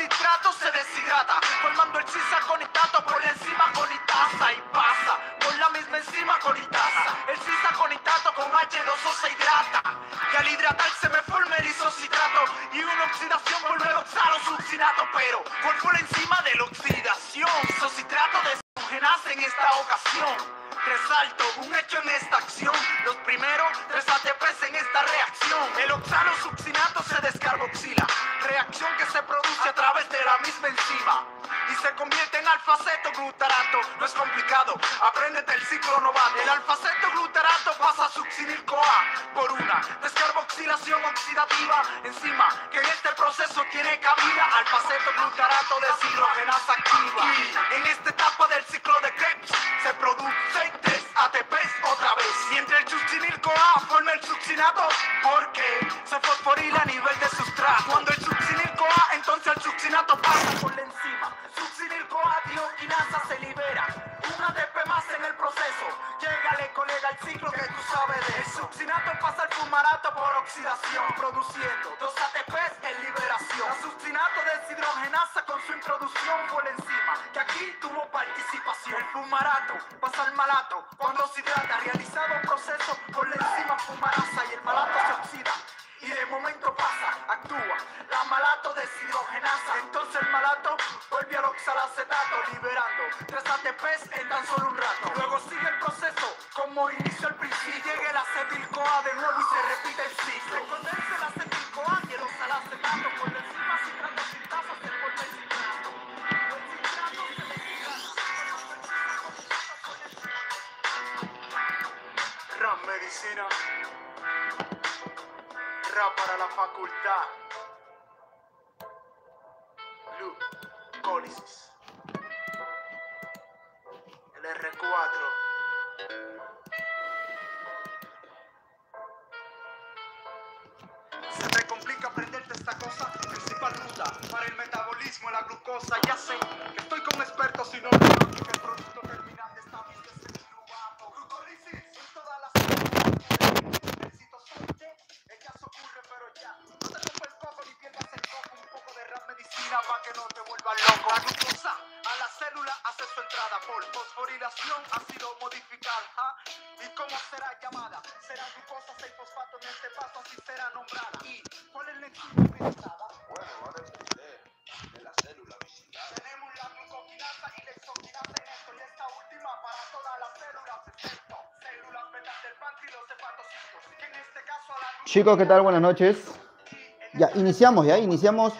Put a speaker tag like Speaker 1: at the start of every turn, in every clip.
Speaker 1: el citrato se deshidrata, formando el cisaconitato con la por encima con itaza y pasa con la misma enzima con El cisaconitato con H2O se hidrata y al hidratar se me forma el isocitrato y una oxidación vuelve el oxalo succinato, pero por la enzima de la oxidación, isocitrato descongenase en esta ocasión resalto un hecho en esta acción. Los primeros tres ATPs en esta reacción. El oxalo succinato se descarboxila. Reacción que se la misma enzima y se convierte en alfaceto glutarato. No es complicado, apréndete el ciclo novato. El alfaceto glutarato pasa a succinil CoA por una descarboxilación oxidativa, encima que en este proceso tiene cabida. Alfaceto glutarato deshidrogenasa activa. Y en esta etapa del ciclo de Krebs se producen tres ATPs otra vez. Y el succinil CoA forma el succinato porque se fosforila a nivel de sustrato. Cuando el succinato pasa por la enzima. y nasa se libera. Una ATP más en el proceso. Llegale, colega, al ciclo que tú sabes de eso. Succinato pasa el fumarato por oxidación, produciendo dos ATPs en liberación. La succinato deshidrogenasa con su introducción por la enzima, que aquí tuvo participación. El fumarato pasa al malato cuando se hidrata, realizado proceso por la enzima fumarasa y el malato se oxida y de momento pasa, actúa la malato de Entonces el malato vuelve al oxalacetato, liberando tres ATP en tan solo un rato. Luego sigue el proceso como inició al principio. llega el acetilcoa de nuevo y se repite el ciclo. Se condensa el acetilcoa y el oxalacetato por encima sin citrato, se vuelve el El se le Ram medicina para la facultad. Blue colisis El R4. Se me complica aprenderte esta cosa. Principal ruta para el metabolismo, la glucosa. Ya sé que estoy con experto si no que producto Mira que no te vuelvas loco. La glucosa a la célula hace su entrada por fosforilación ha sido modificada. ¿ah? ¿Y cómo será llamada? Será glucosa 6 fosfato en este paso, será nombrada. ¿Y cuál es la enzima utilizada? Bueno, va a
Speaker 2: depender de la célula visitada. Tenemos la glucoquinasa y la exoquinasa en esto y esta última para todas las células, excepto células betas del páncreas y los hepatocitos. en este caso a la Chicos, ¿qué tal? Buenas noches. Ya, iniciamos, ya, iniciamos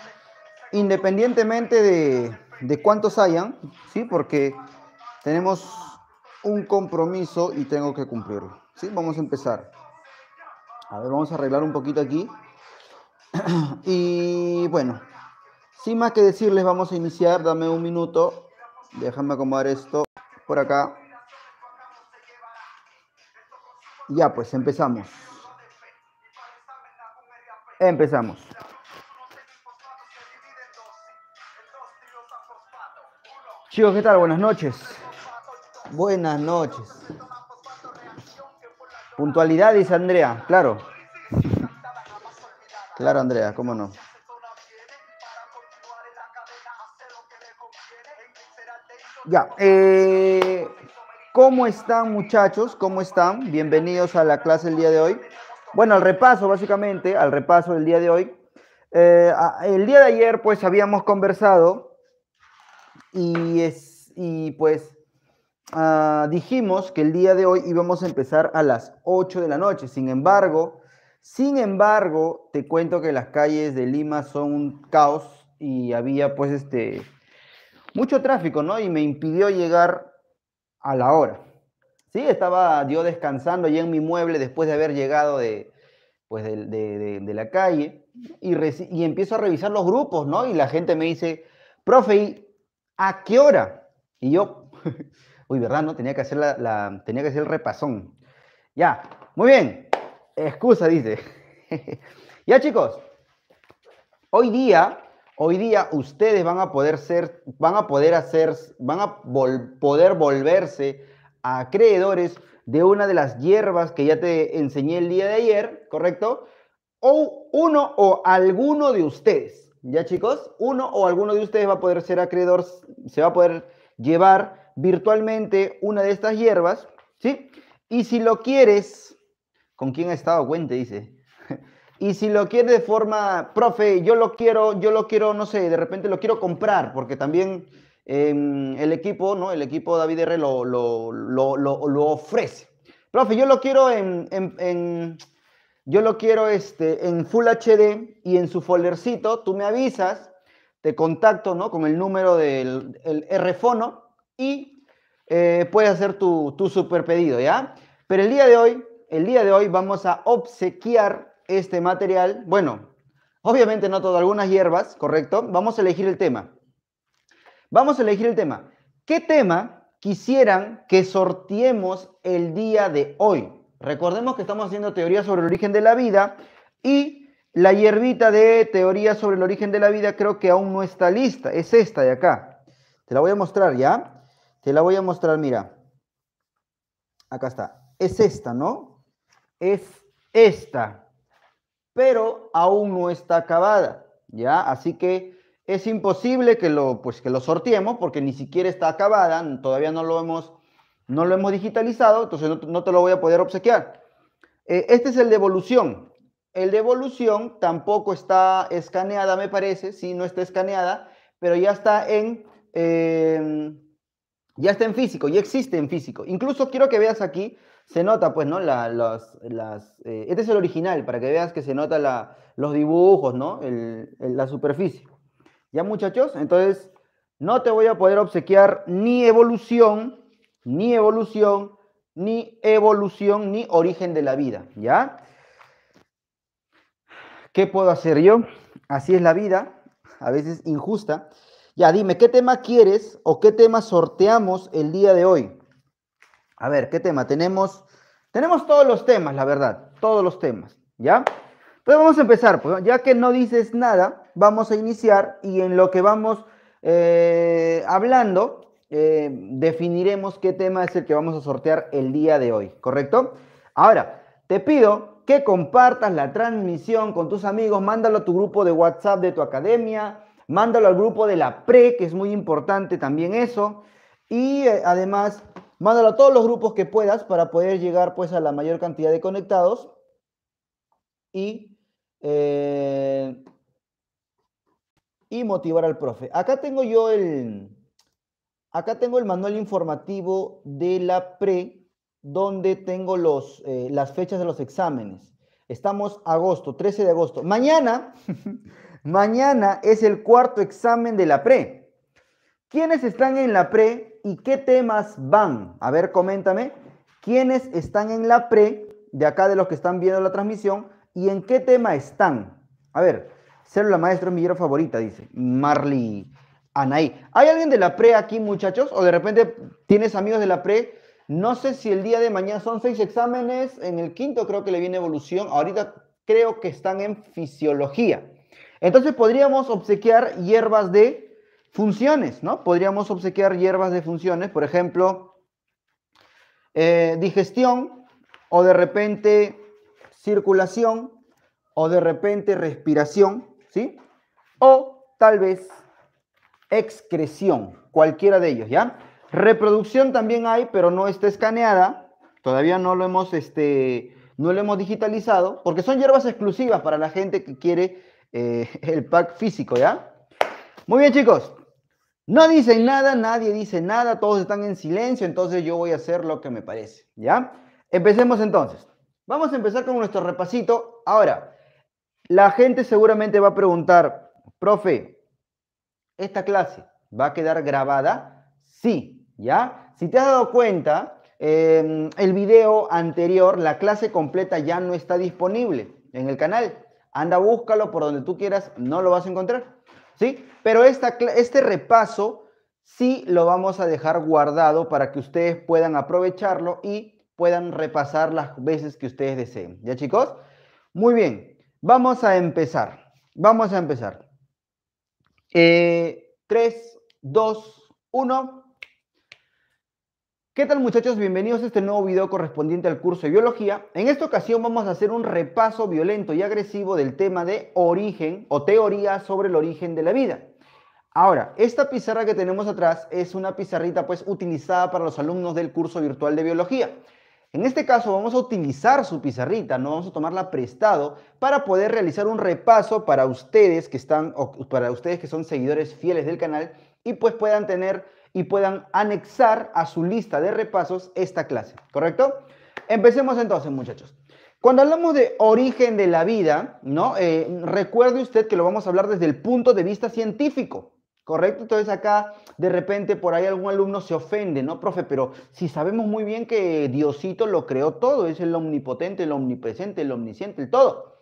Speaker 2: independientemente de, cuántos hayan, ¿sí? Porque tenemos un compromiso y tengo que cumplirlo, ¿sí? Vamos a empezar. A ver, vamos a arreglar un poquito aquí. y bueno, sin más que decirles, vamos a iniciar. Dame un minuto. Déjame acomodar esto por acá. Ya, pues empezamos. Empezamos. Chicos, ¿qué tal? Buenas noches. Buenas noches. Puntualidad, dice Andrea, claro. Claro, Andrea, cómo no. Ya, eh, ¿cómo están muchachos? ¿Cómo están? Bienvenidos a la clase el día de hoy. Bueno, al repaso, básicamente, al repaso del día de hoy. Eh, el día de ayer, pues, habíamos conversado y, es, y pues ah, dijimos que el día de hoy íbamos a empezar a las 8 de la noche. Sin embargo, sin embargo, te cuento que las calles de Lima son un caos y había pues este mucho tráfico, ¿no? Y me impidió llegar a la hora. Sí, estaba yo descansando ya en mi mueble después de haber llegado de, pues la calle y, y, empiezo a revisar los grupos, ¿no? Y la gente me dice, profe, ¿A qué hora? Y yo, uy, ¿verdad? No tenía que hacer, la, tenía que hacer el repasón. Ya, muy bien. Excusa, dice. ya, chicos. Hoy día, hoy día ustedes van a poder ser, van a poder hacer, van a poder volverse acreedores de una de las hierbas que ya te enseñé el día de ayer, ¿correcto? O uno o alguno de ustedes. ¿Ya chicos? Uno o alguno de ustedes va a poder ser acreedor, se va a poder llevar virtualmente una de estas hierbas, ¿sí? Y si lo quieres, ¿con quién ha estado Cuente? Dice. y si lo quieres de forma, profe, yo lo quiero, yo lo quiero, no sé, de repente lo quiero comprar, porque también em, el equipo, ¿no? El equipo David R lo, ofrece. Profe, yo lo quiero en yo lo quiero este, en Full HD y en su foldercito, tú me avisas, te contacto ¿no? con el número del RFono y eh, puedes hacer tu, tu super pedido, ¿ya? Pero el día de hoy, el día de hoy vamos a obsequiar este material. Bueno, obviamente no todo, algunas hierbas, ¿correcto? Vamos a elegir el tema. Vamos a elegir el tema. ¿Qué tema quisieran que sortiemos el día de hoy? Recordemos que estamos haciendo teoría sobre el origen de la vida y la hierbita de teoría sobre el origen de la vida creo que aún no está lista. Es esta de acá. Te la voy a mostrar, ¿ya? Te la voy a mostrar, mira. Acá está. Es esta, ¿no? Es esta. Pero aún no está acabada, ¿ya? Así que es imposible que lo, pues, que lo sorteemos porque ni siquiera está acabada, todavía no lo hemos no lo hemos digitalizado, entonces no, te lo voy a poder obsequiar. Eh, este es el de evolución. El de evolución tampoco está escaneada, me parece, Si no está escaneada, pero ya está en, em, ya está en físico, ya existe en físico. Incluso quiero que veas aquí, se nota, pues, ¿no? las, eh, este es el original, para que veas que se nota los dibujos, ¿no? la superficie. ¿Ya, muchachos? Entonces, no te voy a poder obsequiar ni evolución, ni evolución, ni evolución, ni origen de la vida, ¿ya? ¿Qué puedo hacer yo? Así es la vida, a veces injusta. Ya, dime, ¿qué tema quieres o qué tema sorteamos el día de hoy? A ver, ¿qué tema? Tenemos, tenemos todos los temas, la verdad, todos los temas, ¿ya? Entonces vamos a empezar, pues, ya que no dices nada, vamos a iniciar y en lo que vamos eh, hablando, eh, definiremos qué tema es el que vamos a sortear el día de hoy, ¿correcto? Ahora, te pido que compartas la transmisión con tus amigos, mándalo a tu grupo de WhatsApp de tu academia, mándalo al grupo de la PRE, que es muy importante también eso, y eh, además mándalo a todos los grupos que puedas para poder llegar pues a la mayor cantidad de conectados y... Eh, y motivar al profe. Acá tengo yo el, Acá tengo el manual informativo de la pre, donde tengo los, eh, las fechas de los exámenes. Estamos agosto, 13 de agosto. Mañana, mañana es el cuarto examen de la pre. ¿Quiénes están en la pre y qué temas van? A ver, coméntame. ¿Quiénes están en la pre, de acá de los que están viendo la transmisión, y en qué tema están? A ver, célula maestro es mi favorita, dice Marley. Anaí. ¿Hay alguien de la pre aquí, muchachos? ¿O de repente tienes amigos de la pre? No sé si el día de mañana son seis exámenes. En el quinto creo que le viene evolución. Ahorita creo que están en fisiología. Entonces podríamos obsequiar hierbas de funciones, ¿no? Podríamos obsequiar hierbas de funciones, por ejemplo, eh, digestión o de repente circulación o de repente respiración, ¿sí? O tal vez excreción, cualquiera de ellos, ¿ya? Reproducción también hay, pero no está escaneada, todavía no lo hemos, este, no lo hemos digitalizado, porque son hierbas exclusivas para la gente que quiere eh, el pack físico, ¿ya? Muy bien, chicos. No dicen nada, nadie dice nada, todos están en silencio, entonces yo voy a hacer lo que me parece, ¿ya? Empecemos entonces. Vamos a empezar con nuestro repasito. Ahora, la gente seguramente va a preguntar, profe, esta clase va a quedar grabada, sí, ¿ya? Si te has dado cuenta, em, el video anterior, la clase completa ya no está disponible en el canal. Anda, búscalo por donde tú quieras, no lo vas a encontrar, ¿sí? Pero esta, este repaso sí lo vamos a dejar guardado para que ustedes puedan aprovecharlo y puedan repasar las veces que ustedes deseen. ¿Ya chicos? Muy bien, vamos a empezar. Vamos a empezar. 3, 2, 1. ¿Qué tal muchachos? Bienvenidos a este nuevo video correspondiente al curso de biología. En esta ocasión vamos a hacer un repaso violento y agresivo del tema de origen o teoría sobre el origen de la vida. Ahora, esta pizarra que tenemos atrás es una pizarrita pues utilizada para los alumnos del curso virtual de biología. En este caso vamos a utilizar su pizarrita, no vamos a tomarla prestado para poder realizar un repaso para ustedes que están para ustedes que son seguidores fieles del canal y pues puedan tener y puedan anexar a su lista de repasos esta clase, ¿correcto? Empecemos entonces, muchachos. Cuando hablamos de origen de la vida, ¿no? Eh, recuerde usted que lo vamos a hablar desde el punto de vista científico, ¿correcto? Entonces acá de repente por ahí algún alumno se ofende, ¿no, profe? Pero si sabemos muy bien que Diosito lo creó todo, es el omnipotente, el omnipresente, el omnisciente, el todo.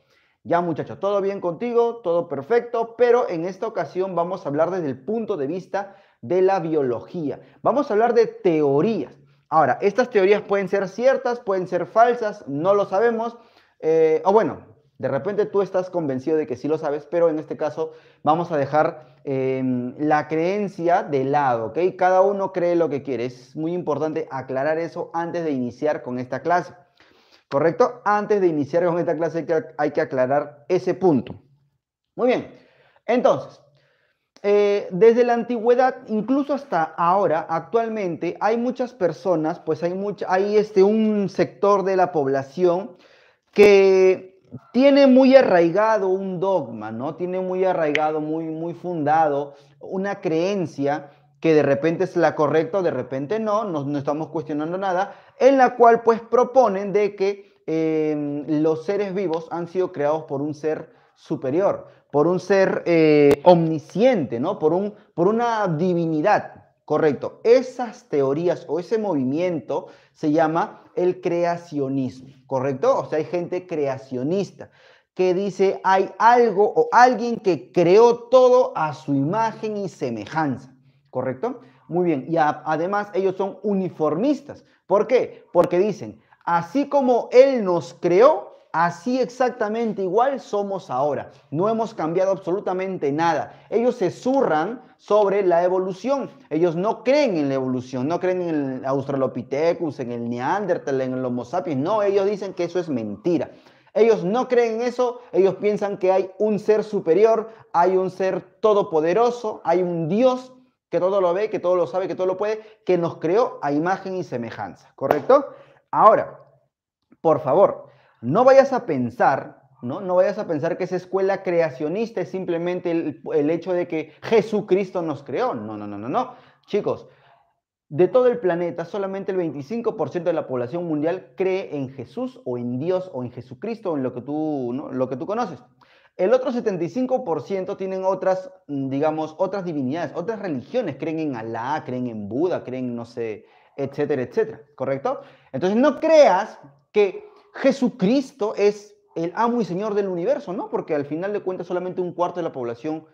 Speaker 2: Ya muchachos, todo bien contigo, todo perfecto, pero en esta ocasión vamos a hablar desde el punto de vista de la biología. Vamos a hablar de teorías. Ahora, estas teorías pueden ser ciertas, pueden ser falsas, no lo sabemos. Eh, o bueno, de repente tú estás convencido de que sí lo sabes, pero en este caso vamos a dejar em, la creencia de lado, ¿ok? Cada uno cree lo que quiere. Es muy importante aclarar eso antes de iniciar con esta clase. ¿Correcto? Antes de iniciar con esta clase hay que, aclarar ese punto. Muy bien. Entonces, eh, desde la antigüedad, incluso hasta ahora, actualmente, hay muchas personas, pues hay, hay este, un sector de la población que tiene muy arraigado un dogma, ¿no? Tiene muy arraigado, muy, muy fundado una creencia que de repente es la correcta de repente no, no, estamos cuestionando nada, en la cual pues proponen de que em, los seres vivos han sido creados por un ser superior, por un ser eh, omnisciente, ¿no? Por, por una divinidad, correcto. Esas teorías o ese movimiento se llama el creacionismo. ¿correcto? O sea, hay gente creacionista que dice hay algo o alguien que creó todo a su imagen y semejanza, ¿correcto? Muy bien, y además ellos son uniformistas. ¿Por qué? Porque dicen, así como Él nos creó, Así exactamente igual somos ahora. No hemos cambiado absolutamente nada. Ellos se zurran sobre la evolución. Ellos no creen en la evolución, no creen en el Australopithecus, en el Neandertal, en el Homo sapiens. No, ellos dicen que eso es mentira. Ellos no creen en eso, ellos piensan que hay un ser superior, hay un ser todopoderoso, hay un Dios que todo lo ve, que todo lo sabe, que todo lo puede, que nos creó a imagen y semejanza, ¿correcto? Ahora, por favor, no vayas a pensar, ¿no? No vayas a pensar que esa escuela creacionista es simplemente el, hecho de que Jesucristo nos creó. No, no, no, no, no. Chicos, de todo el planeta, solamente el 25% de la población mundial cree en Jesús o en Dios o en Jesucristo o en lo que tú, lo que tú conoces. El otro 75% tienen otras, digamos, otras divinidades, otras religiones, creen en Alá, creen en Buda, creen, no sé, etcétera, etcétera, ¿correcto? Entonces no creas que Jesucristo es el amo y señor del universo, ¿no? Porque al final de cuentas solamente un cuarto de la población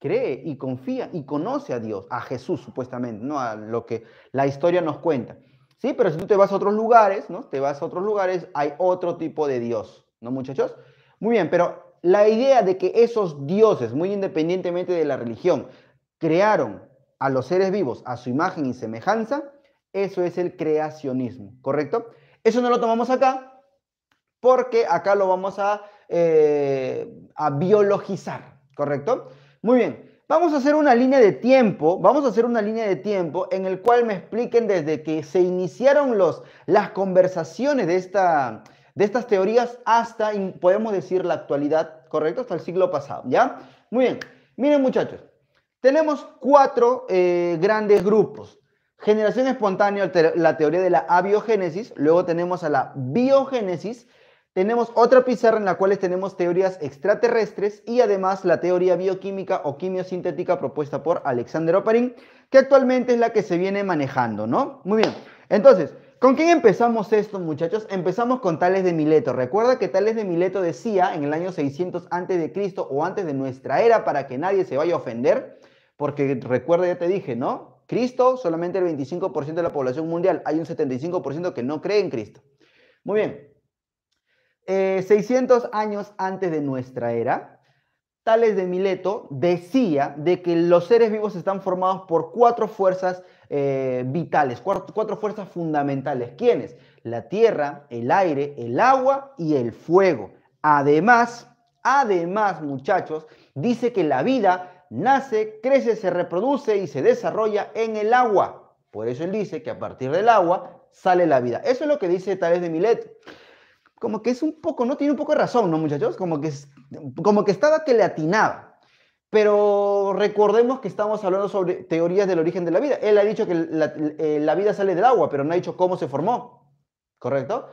Speaker 2: cree y confía y conoce a Dios, a Jesús supuestamente, ¿no? A lo que la historia nos cuenta. Sí, pero si tú te vas a otros lugares, ¿no? Te vas a otros lugares, hay otro tipo de Dios, ¿no, muchachos? Muy bien, pero la idea de que esos dioses, muy independientemente de la religión, crearon a los seres vivos a su imagen y semejanza, eso es el creacionismo, ¿correcto? Eso no lo tomamos acá, porque acá lo vamos eh, a, biologizar, ¿correcto? Muy bien, vamos a hacer una línea de tiempo, vamos a hacer una línea de tiempo en el cual me expliquen desde que se iniciaron las conversaciones de, estas teorías hasta, podemos decir, la actualidad, ¿correcto? Hasta el siglo pasado, ¿ya? Muy bien, miren muchachos, tenemos cuatro eh, grandes grupos. Generación espontánea, la teoría de la abiogénesis, luego tenemos a la biogénesis, tenemos otra pizarra en la cual tenemos teorías extraterrestres y además la teoría bioquímica o quimiosintética propuesta por Alexander Oparin, que actualmente es la que se viene manejando, ¿no? Muy bien. Entonces, ¿con quién empezamos esto, muchachos? Empezamos con Tales de Mileto. Recuerda que Tales de Mileto decía en el año 600 antes de Cristo o antes de nuestra era para que nadie se vaya a ofender, porque recuerda ya te dije, ¿no? Cristo, solamente el 25% de la población mundial, hay un 75% que no cree en Cristo. Muy bien. 600 eh, años antes de nuestra era, Tales de Mileto decía de que los seres vivos están formados por cuatro fuerzas eh, vitales, cuatro, fuerzas fundamentales. ¿Quiénes? La tierra, el aire, el agua y el fuego. Además, además, muchachos, dice que la vida nace, crece, se reproduce y se desarrolla en el agua. Por eso él dice que a partir del agua sale la vida. Eso es lo que dice Tales de Mileto como que es un poco, ¿no? Tiene un poco de razón, ¿no, muchachos? Como que, como que estaba que le atinaba. Pero recordemos que estamos hablando sobre teorías del origen de la vida. Él ha dicho que la, eh, la vida sale del agua, pero no ha dicho cómo se formó, ¿correcto?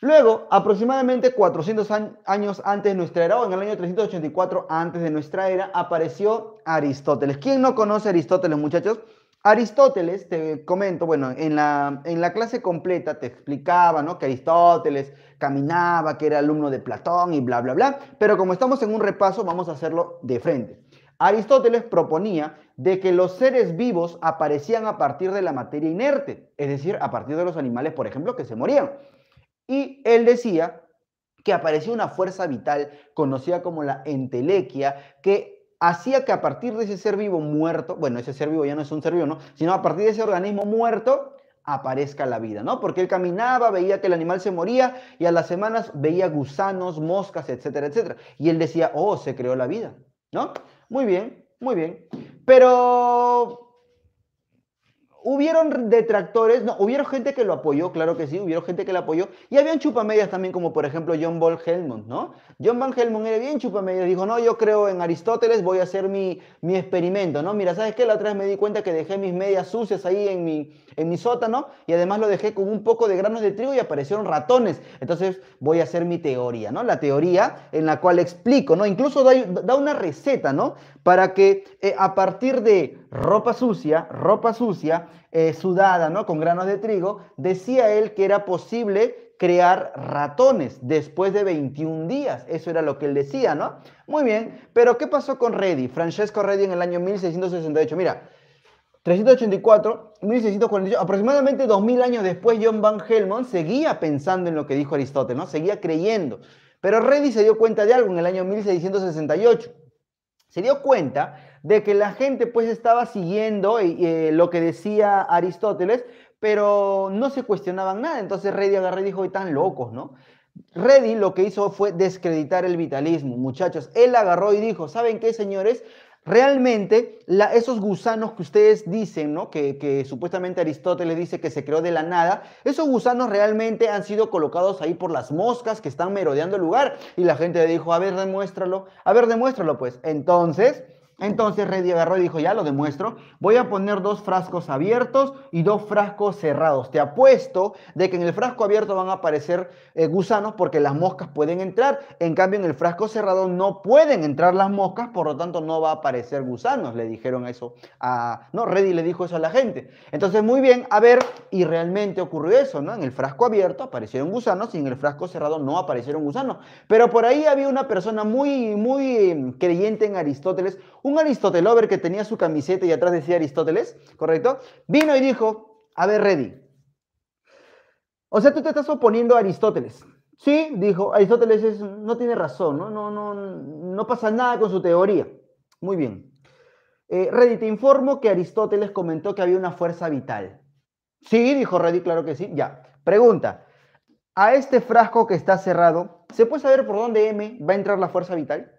Speaker 2: Luego, aproximadamente 400 años antes de nuestra era, o en el año 384 antes de nuestra era, apareció Aristóteles. ¿Quién no conoce a Aristóteles, muchachos? Aristóteles, te comento, bueno, en la, en la clase completa te explicaba, ¿no? Que Aristóteles caminaba, que era alumno de Platón y bla, bla, bla, pero como estamos en un repaso, vamos a hacerlo de frente. Aristóteles proponía de que los seres vivos aparecían a partir de la materia inerte, es decir, a partir de los animales, por ejemplo, que se morían. Y él decía que aparecía una fuerza vital conocida como la entelequia, que hacía que a partir de ese ser vivo muerto, bueno, ese ser vivo ya no es un ser vivo, ¿no? Sino a partir de ese organismo muerto aparezca la vida, ¿no? Porque él caminaba, veía que el animal se moría y a las semanas veía gusanos, moscas, etcétera, etcétera. Y él decía, oh, se creó la vida, ¿no? Muy bien, muy bien. Pero Hubieron detractores, no, hubieron gente que lo apoyó, claro que sí, hubieron gente que lo apoyó. Y habían chupamedias también, como por ejemplo John Ball Helmond, ¿no? John Van Helmont era bien chupamedias, dijo, no, yo creo en Aristóteles, voy a hacer mi, mi experimento, ¿no? Mira, ¿sabes qué? La otra vez me di cuenta que dejé mis medias sucias ahí en mi, en mi sótano y además lo dejé con un poco de granos de trigo y aparecieron ratones. Entonces voy a hacer mi teoría, ¿no? La teoría en la cual explico, ¿no? Incluso da una receta, ¿no? para que eh, a partir de ropa sucia, ropa sucia, eh, sudada, ¿no? Con granos de trigo, decía él que era posible crear ratones después de 21 días. Eso era lo que él decía, ¿no? Muy bien, pero ¿qué pasó con Redi? Francesco Redi en el año 1668. Mira, 384, 1648, aproximadamente 2000 años después, John Van Helmont seguía pensando en lo que dijo Aristóteles, ¿no? Seguía creyendo. Pero Redi se dio cuenta de algo en el año 1668 se dio cuenta de que la gente pues estaba siguiendo eh, eh, lo que decía Aristóteles, pero no se cuestionaban nada. Entonces Reddy agarré y dijo, están locos, ¿no? Reddy lo que hizo fue descreditar el vitalismo, muchachos. Él agarró y dijo, ¿saben qué, señores? Realmente, esos gusanos que ustedes dicen, ¿no? que, que, supuestamente Aristóteles dice que se creó de la nada, esos gusanos realmente han sido colocados ahí por las moscas que están merodeando el lugar. Y la gente le dijo, a ver, demuéstralo, a ver, demuéstralo, pues. Entonces, entonces Reddy agarró y dijo, ya lo demuestro, voy a poner dos frascos abiertos y dos frascos cerrados. Te apuesto de que en el frasco abierto van a aparecer eh, gusanos porque las moscas pueden entrar, en cambio en el frasco cerrado no pueden entrar las moscas, por lo tanto no va a aparecer gusanos, le dijeron eso a... No, Reddy le dijo eso a la gente. Entonces, muy bien, a ver, y realmente ocurrió eso, ¿no? En el frasco abierto aparecieron gusanos y en el frasco cerrado no aparecieron gusanos. Pero por ahí había una persona muy, muy mm, creyente en Aristóteles, un Aristotelover que tenía su camiseta y atrás decía Aristóteles, ¿correcto? Vino y dijo, a ver, Reddy, O sea, tú te estás oponiendo a Aristóteles. Sí, dijo, Aristóteles no tiene razón, ¿no? No, no, no pasa nada con su teoría. Muy bien. Eh, Reddy, te informo que Aristóteles comentó que había una fuerza vital. Sí, dijo Reddy, claro que sí. Ya. Pregunta. A este frasco que está cerrado, ¿se puede saber por dónde M va a entrar la fuerza vital?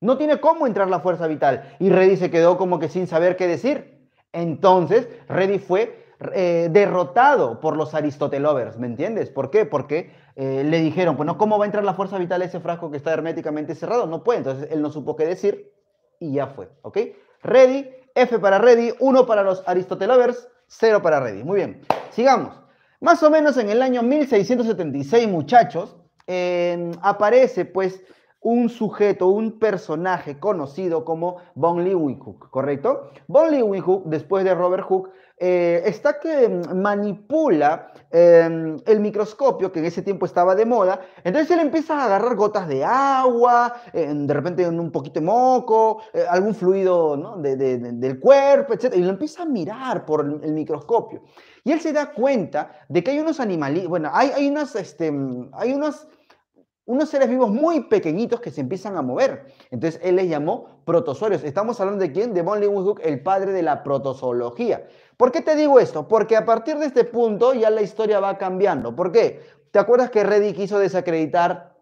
Speaker 2: No tiene cómo entrar la fuerza vital. Y Reddy se quedó como que sin saber qué decir. Entonces, Reddy fue eh, derrotado por los aristotelovers, ¿me entiendes? ¿Por qué? Porque eh, le dijeron, pues no, ¿cómo va a entrar la fuerza vital ese frasco que está herméticamente cerrado? No puede, entonces él no supo qué decir y ya fue, ¿ok? Reddy, F para Reddy, 1 para los aristotelovers, 0 para Reddy Muy bien, sigamos. Más o menos en el año 1676, muchachos, eh, aparece pues un sujeto, un personaje conocido como Von Leeuwenhoek, ¿correcto? Von Leeuwenhoek, después de Robert Hooke, eh, está que mm, manipula em, el microscopio, que en ese tiempo estaba de moda, entonces él empieza a agarrar gotas de agua, de repente un poquito de moco, eh, algún fluido del cuerpo, etc. Y lo empieza a mirar por el, microscopio. Y él se da cuenta de que hay unos animalitos, bueno, hay, hay unas, este, mm, hay unos unos seres vivos muy pequeñitos que se empiezan a mover. Entonces él les llamó protozoarios. Estamos hablando de quién? De Von Leeuwenhoek, el padre de la protozoología. ¿Por qué te digo esto? Porque a partir de este punto ya la historia va cambiando. ¿Por qué? ¿Te acuerdas que Reddy quiso desacreditar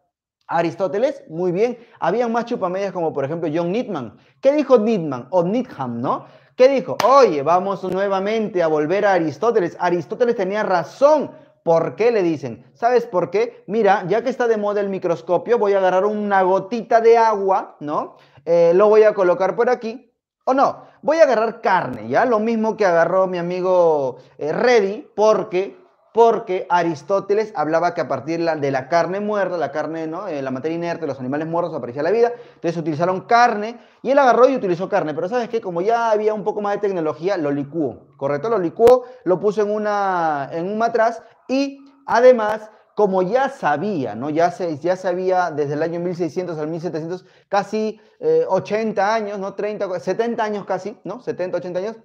Speaker 2: a Aristóteles? Muy bien. Había más chupamedias como por ejemplo John Nitman. ¿Qué dijo Nitman o Nitham, no? ¿Qué dijo? Oye, vamos nuevamente a volver a Aristóteles. Aristóteles tenía razón ¿Por qué le dicen? ¿Sabes por qué? Mira, ya que está de moda el microscopio, voy a agarrar una gotita de agua, ¿no? Eh, lo voy a colocar por aquí. O no, voy a agarrar carne, ¿ya? Lo mismo que agarró mi amigo Ready. Eh, Reddy, porque porque Aristóteles hablaba que a partir de la carne muerta, la carne, ¿no? Eh, la materia inerte, los animales muertos aparecía la vida, entonces utilizaron carne y él agarró y utilizó carne, pero sabes que como ya había un poco más de tecnología, lo licuó, ¿correcto? Lo licuó, lo puso en, una, en un matraz y además como ya sabía, ¿no? ya, se, ya sabía desde el año 1600 al 1700, casi 80 eh, años, ¿no? 30, 70 años casi, ¿no? 70, 80 años,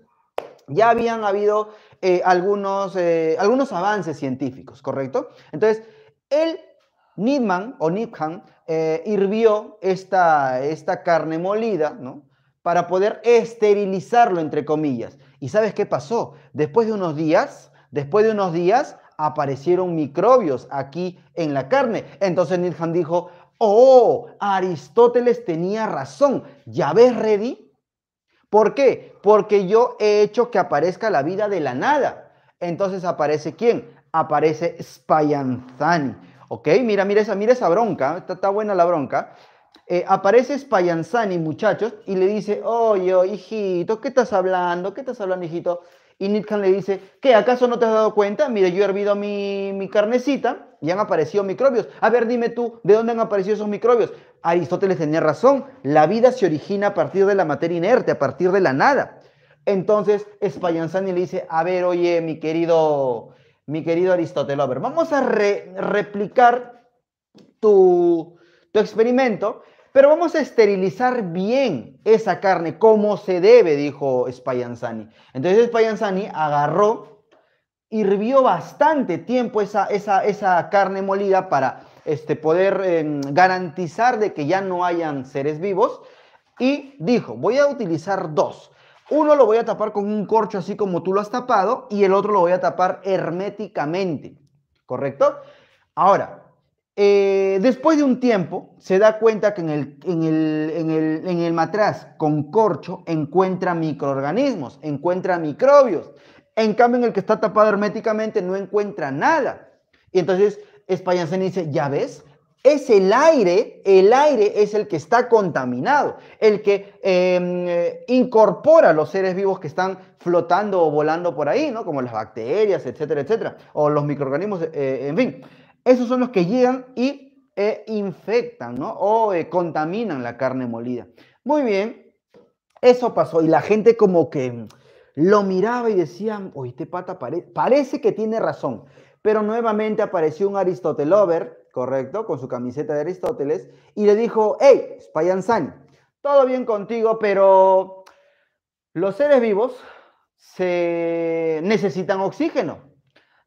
Speaker 2: ya habían habido eh, algunos, eh, algunos avances científicos, ¿correcto? Entonces, él, Nidman o Nidhan, eh, hirvió esta, esta carne molida, ¿no? Para poder esterilizarlo, entre comillas. ¿Y sabes qué pasó? Después de unos días, después de unos días, aparecieron microbios aquí en la carne. Entonces Nidhan dijo, oh, Aristóteles tenía razón. ¿Ya ves, Reddy? ¿Por qué? Porque yo he hecho que aparezca la vida de la nada. Entonces aparece quién? Aparece Spayanzani. ¿Ok? Mira, mira esa, esa bronca. ¿eh? Está, buena la bronca. Eh, aparece Spayanzani, muchachos, y le dice, oye, oh, hijito, ¿qué estás hablando? ¿Qué estás hablando, hijito? Y Nitkan le dice, ¿qué? ¿Acaso no te has dado cuenta? Mira, yo he hervido mi, carnecita y han aparecido microbios. A ver, dime tú, ¿de dónde han aparecido esos microbios? Aristóteles tenía razón, la vida se origina a partir de la materia inerte, a partir de la nada. Entonces, Spallanzani le dice, a ver, oye, mi querido, mi querido Aristóteles, ver, vamos a replicar tu, tu experimento pero vamos a esterilizar bien esa carne, como se debe, dijo Spallanzani. Entonces Spallanzani agarró, hirvió bastante tiempo esa, esa, esa carne molida para este, poder em, garantizar de que ya no hayan seres vivos. Y dijo, voy a utilizar dos. Uno lo voy a tapar con un corcho así como tú lo has tapado y el otro lo voy a tapar herméticamente. ¿Correcto? Ahora, eh, después de un tiempo, se da cuenta que en el, en, el, matraz con corcho encuentra microorganismos, encuentra microbios. En cambio, en el que está tapado herméticamente no encuentra nada. Y entonces España dice, ya ves, es el aire, el aire es el que está contaminado, el que em, eh, incorpora los seres vivos que están flotando o volando por ahí, ¿no? Como las bacterias, etcétera, etcétera, o los microorganismos, eh, en fin. Esos son los que llegan y eh, infectan, ¿no? O eh, contaminan la carne molida. Muy bien, eso pasó y la gente como que lo miraba y decía, oye, este pata parece que tiene razón. Pero nuevamente apareció un Over, correcto, con su camiseta de Aristóteles, y le dijo, hey, Spayanzani, todo bien contigo, pero los seres vivos se necesitan oxígeno.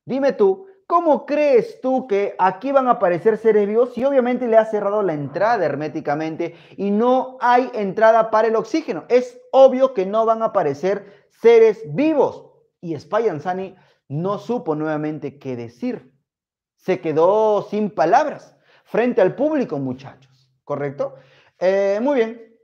Speaker 2: Dime tú, ¿Cómo crees tú que aquí van a aparecer seres vivos si obviamente le ha cerrado la entrada herméticamente y no hay entrada para el oxígeno? Es obvio que no van a aparecer seres vivos. Y Spy no supo nuevamente qué decir. Se quedó sin palabras frente al público, muchachos. ¿Correcto? Eh, muy bien.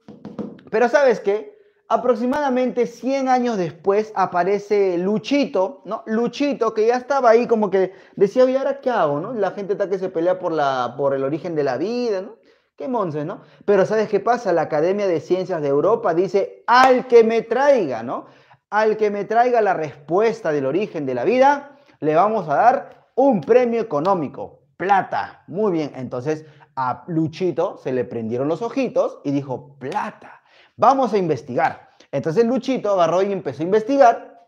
Speaker 2: Pero sabes qué? Aproximadamente 100 años después aparece Luchito, ¿no? Luchito, que ya estaba ahí como que decía, ¿y ahora qué hago, no? La gente está que se pelea por, la, por el origen de la vida, ¿no? Qué monse, ¿no? Pero ¿sabes qué pasa? La Academia de Ciencias de Europa dice, al que me traiga, ¿no? Al que me traiga la respuesta del origen de la vida, le vamos a dar un premio económico, plata. Muy bien, entonces a Luchito se le prendieron los ojitos y dijo, plata. Vamos a investigar. Entonces Luchito agarró y empezó a investigar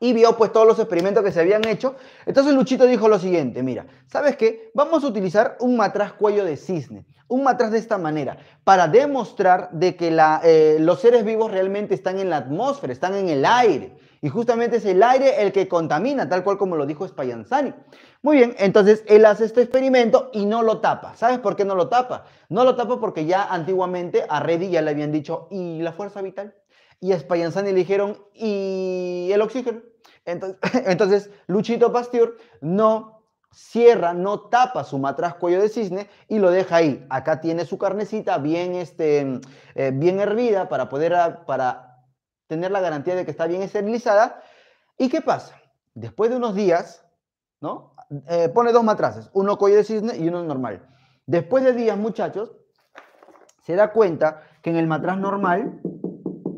Speaker 2: y vio pues todos los experimentos que se habían hecho. Entonces Luchito dijo lo siguiente, mira, ¿sabes qué? Vamos a utilizar un matraz cuello de cisne, un matraz de esta manera, para demostrar de que eh, los seres vivos realmente están en la atmósfera, están en el aire. Y justamente es el aire el que contamina, tal cual como lo dijo Spallanzani. Muy bien, entonces él hace este experimento y no lo tapa. ¿Sabes por qué no lo tapa? No lo tapa porque ya antiguamente a Reddy ya le habían dicho, ¿y la fuerza vital? Y a Spallanzani le dijeron, ¿y el oxígeno? Entonces, entonces Luchito Pasteur no cierra, no tapa su matraz cuello de cisne y lo deja ahí. Acá tiene su carnecita bien, este, eh, bien hervida para poder, ah, para tener la garantía de que está bien esterilizada. ¿Y qué pasa? Después de unos días, ¿no? Eh, pone dos matraces, uno cuello de cisne y uno normal. Después de días, muchachos, se da cuenta que en el matraz normal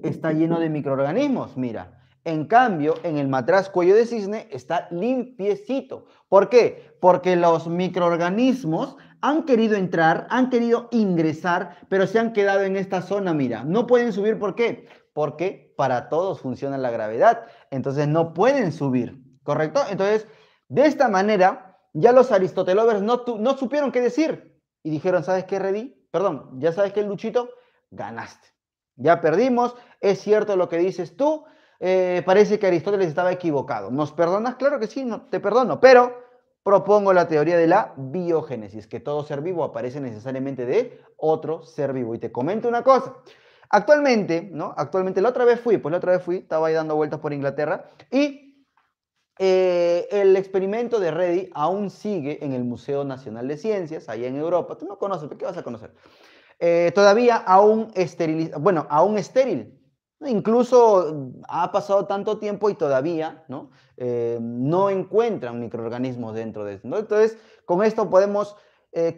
Speaker 2: está lleno de microorganismos, mira. En cambio, en el matraz cuello de cisne está limpiecito. ¿Por qué? Porque los microorganismos han querido entrar, han querido ingresar, pero se han quedado en esta zona, mira. No pueden subir, ¿por qué? Porque para todos funciona la gravedad. Entonces no pueden subir, ¿correcto? Entonces, de esta manera, ya los aristotelovers no, no supieron qué decir y dijeron, ¿sabes qué, Reddy? Perdón, ya sabes qué, Luchito, ganaste. Ya perdimos, es cierto lo que dices tú, eh, parece que Aristóteles estaba equivocado. ¿Nos perdonas? Claro que sí, no, te perdono, pero propongo la teoría de la biogénesis, que todo ser vivo aparece necesariamente de otro ser vivo. Y te comento una cosa, Actualmente, ¿no? Actualmente, la otra vez fui, pues la otra vez fui, estaba ahí dando vueltas por Inglaterra y eh, el experimento de Reddy aún sigue en el Museo Nacional de Ciencias, allá en Europa. Tú no conoces, ¿qué vas a conocer? Eh, todavía aún esteriliza, bueno, aún estéril. Incluso ha pasado tanto tiempo y todavía ¿no? Eh, no encuentran microorganismos dentro de esto. Entonces, con esto podemos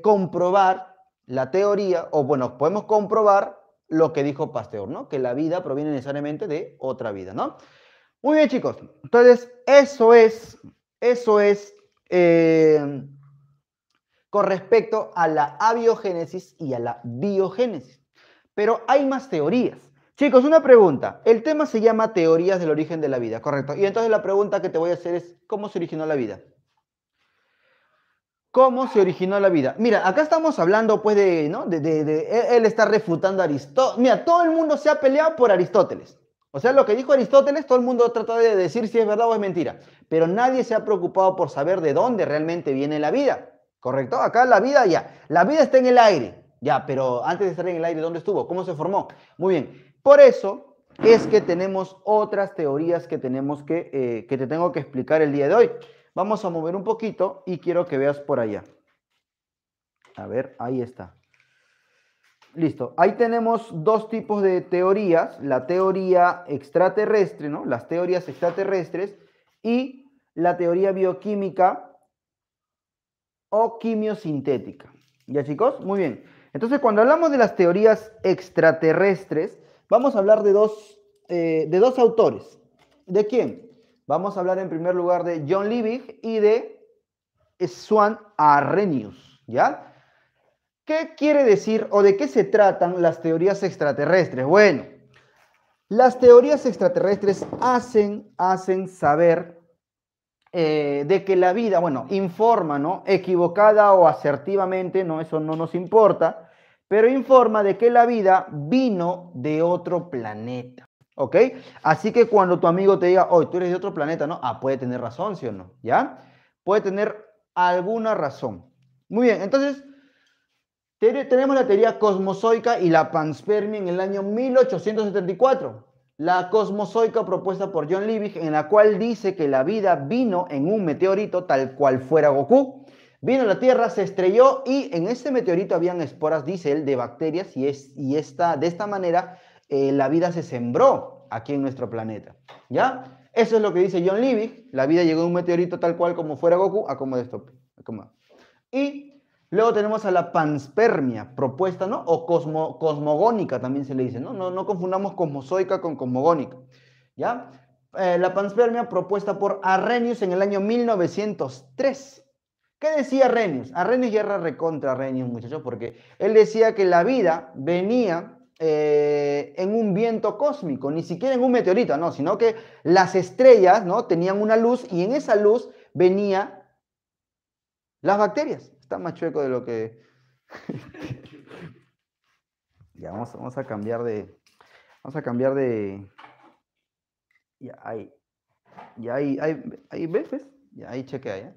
Speaker 2: comprobar la teoría, o bueno, podemos comprobar lo que dijo Pasteur, ¿no? Que la vida proviene necesariamente de otra vida, ¿no? Muy bien, chicos. Entonces, eso es, eso es em, con respecto a la abiogénesis y a la biogénesis. Pero hay más teorías. Chicos, una pregunta. El tema se llama teorías del origen de la vida, correcto. Y entonces la pregunta que te voy a hacer es, ¿cómo se originó la vida? ¿Cómo se originó la vida? Mira, acá estamos hablando, pues, de, ¿no? De, él está refutando a Aristóteles. Mira, todo el mundo se ha peleado por Aristóteles. O sea, lo que dijo Aristóteles, todo el mundo trata de decir si es verdad o es mentira. Pero nadie se ha preocupado por saber de dónde realmente viene la vida. ¿Correcto? Acá la vida ya. La vida está en el aire. Ya, pero antes de estar en el aire, ¿dónde estuvo? ¿Cómo se formó? Muy bien. Por eso es que tenemos otras teorías que tenemos que, eh, que te tengo que explicar el día de hoy. Vamos a mover un poquito y quiero que veas por allá. A ver, ahí está. Listo. Ahí tenemos dos tipos de teorías. La teoría extraterrestre, ¿no? Las teorías extraterrestres y la teoría bioquímica o quimiosintética. ¿Ya chicos? Muy bien. Entonces, cuando hablamos de las teorías extraterrestres, vamos a hablar de dos, eh, de dos autores. ¿De quién? Vamos a hablar en primer lugar de John Liebig y de Swan Arrhenius, ¿ya? ¿Qué quiere decir o de qué se tratan las teorías extraterrestres? Bueno, las teorías extraterrestres hacen, hacen saber eh, de que la vida, bueno, informa, ¿no? Equivocada o asertivamente, no, eso no nos importa, pero informa de que la vida vino de otro planeta. ¿Ok? Así que cuando tu amigo te diga, hoy oh, tú eres de otro planeta, ¿no? Ah, puede tener razón, ¿sí o no? ¿Ya? Puede tener alguna razón. Muy bien, entonces tenemos la teoría cosmozoica y la panspermia en el año 1874. La cosmozoica propuesta por John Liebig, en la cual dice que la vida vino en un meteorito tal cual fuera Goku. Vino a la Tierra, se estrelló y en ese meteorito habían esporas, dice él, de bacterias y, es, y esta, de esta manera eh, la vida se sembró aquí en nuestro planeta. ¿Ya? Eso es lo que dice John Levy, La vida llegó de un meteorito tal cual como fuera Goku a como de Y luego tenemos a la panspermia, propuesta, ¿no? O cosmogónica también se le dice, ¿no? No, confundamos cosmozoica con cosmogónica. ¿Ya? Eh, la panspermia propuesta por Arrhenius en el año 1903. ¿Qué decía Arrhenius? Arrhenius guerra recontra Arrhenius, muchachos, porque él decía que la vida venía eh, en un viento cósmico, ni siquiera en un meteorito, no, sino que las estrellas ¿no? tenían una luz y en esa luz venía las bacterias. Está más chueco de lo que... ya, vamos, vamos, a cambiar de... Vamos a cambiar de... Ya, ahí. Ya, ahí, Ya, ahí chequea, ya. ¿eh?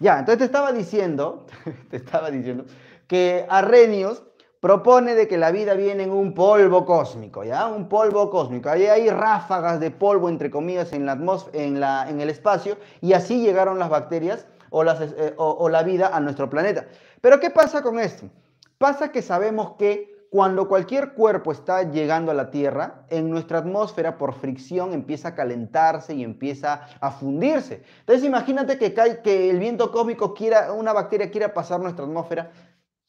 Speaker 2: Ya, entonces te estaba diciendo, te estaba diciendo que Arrhenius propone de que la vida viene en un polvo cósmico, ¿ya? Un polvo cósmico. Ahí hay ráfagas de polvo, entre comillas, en, la en, el espacio y así llegaron las bacterias eh, eh, o, la vida a nuestro planeta. Pero ¿qué pasa con esto? Pasa que sabemos que cuando cualquier cuerpo está llegando a la Tierra, en nuestra atmósfera por fricción empieza a calentarse y empieza a fundirse. Entonces imagínate que, que el viento cósmico quiera, una bacteria quiera pasar nuestra atmósfera,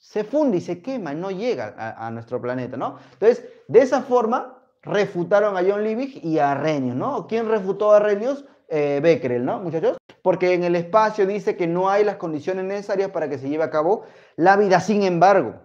Speaker 2: se funde y se quema, no llega a, nuestro planeta, ¿no? Entonces, de esa forma, refutaron a John Liebig y a Arrhenius, ¿no? ¿Quién refutó a Arrhenius? Eh, Becquerel, ¿no, muchachos? Porque en el espacio dice que no hay las condiciones necesarias para que se lleve a cabo la vida. Sin embargo,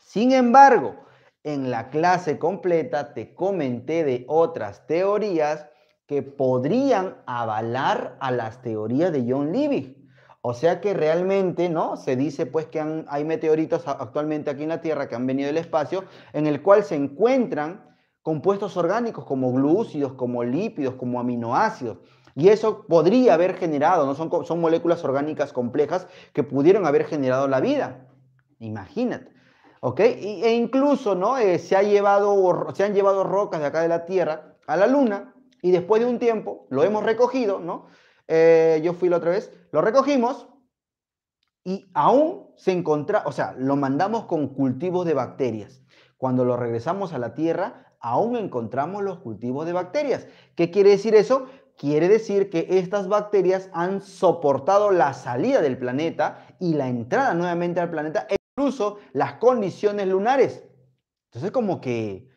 Speaker 2: sin embargo, en la clase completa te comenté de otras teorías que podrían avalar a las teorías de John Liebig. O sea que realmente, ¿no? Se dice pues que hay meteoritos actualmente aquí en la Tierra que han venido del espacio, en el cual se encuentran compuestos orgánicos como glúcidos, como lípidos, como aminoácidos. Y eso podría haber generado, ¿no? Son, moléculas orgánicas complejas que pudieron haber generado la vida. Imagínate. ¿Ok? E incluso, ¿no? Eh, se, ha llevado, se han llevado rocas de acá de la Tierra a la Luna y después de un tiempo lo hemos recogido, ¿no? Eh, yo fui la otra vez, lo recogimos y aún se encontraba, o sea, lo mandamos con cultivos de bacterias. Cuando lo regresamos a la tierra, aún encontramos los cultivos de bacterias. ¿Qué quiere decir eso? Quiere decir que estas bacterias han soportado la salida del planeta y la entrada nuevamente al planeta, e incluso las condiciones lunares. Entonces, como que...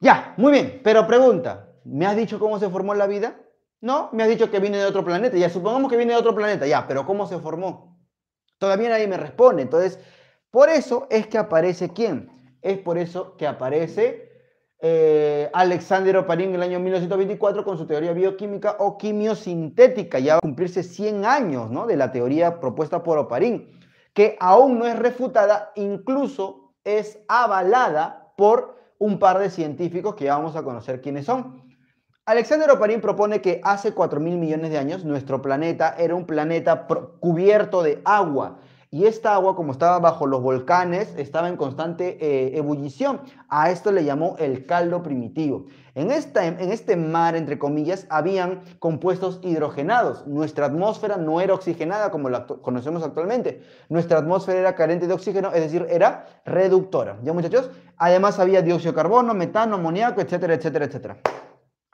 Speaker 2: Ya, muy bien, pero pregunta, ¿me has dicho cómo se formó la vida? No, me has dicho que viene de otro planeta. Ya, supongamos que viene de otro planeta, ya, pero ¿cómo se formó? Todavía nadie me responde. Entonces, por eso es que aparece quién. Es por eso que aparece eh, Alexander Oparin en el año 1924 con su teoría bioquímica o quimiosintética. Ya va a cumplirse 100 años ¿no? de la teoría propuesta por Oparin, que aún no es refutada, incluso es avalada por un par de científicos que ya vamos a conocer quiénes son. Alexander Oparin propone que hace 4.000 millones de años nuestro planeta era un planeta cubierto de agua. Y esta agua, como estaba bajo los volcanes, estaba en constante eh, ebullición. A esto le llamó el caldo primitivo. En, este mar, entre comillas, habían compuestos hidrogenados. Nuestra atmósfera no era oxigenada como la conocemos actualmente. Nuestra atmósfera era carente de oxígeno, es decir, era reductora. ¿Ya muchachos? Además había dióxido de carbono, metano, amoníaco, etcétera, etcétera, etcétera.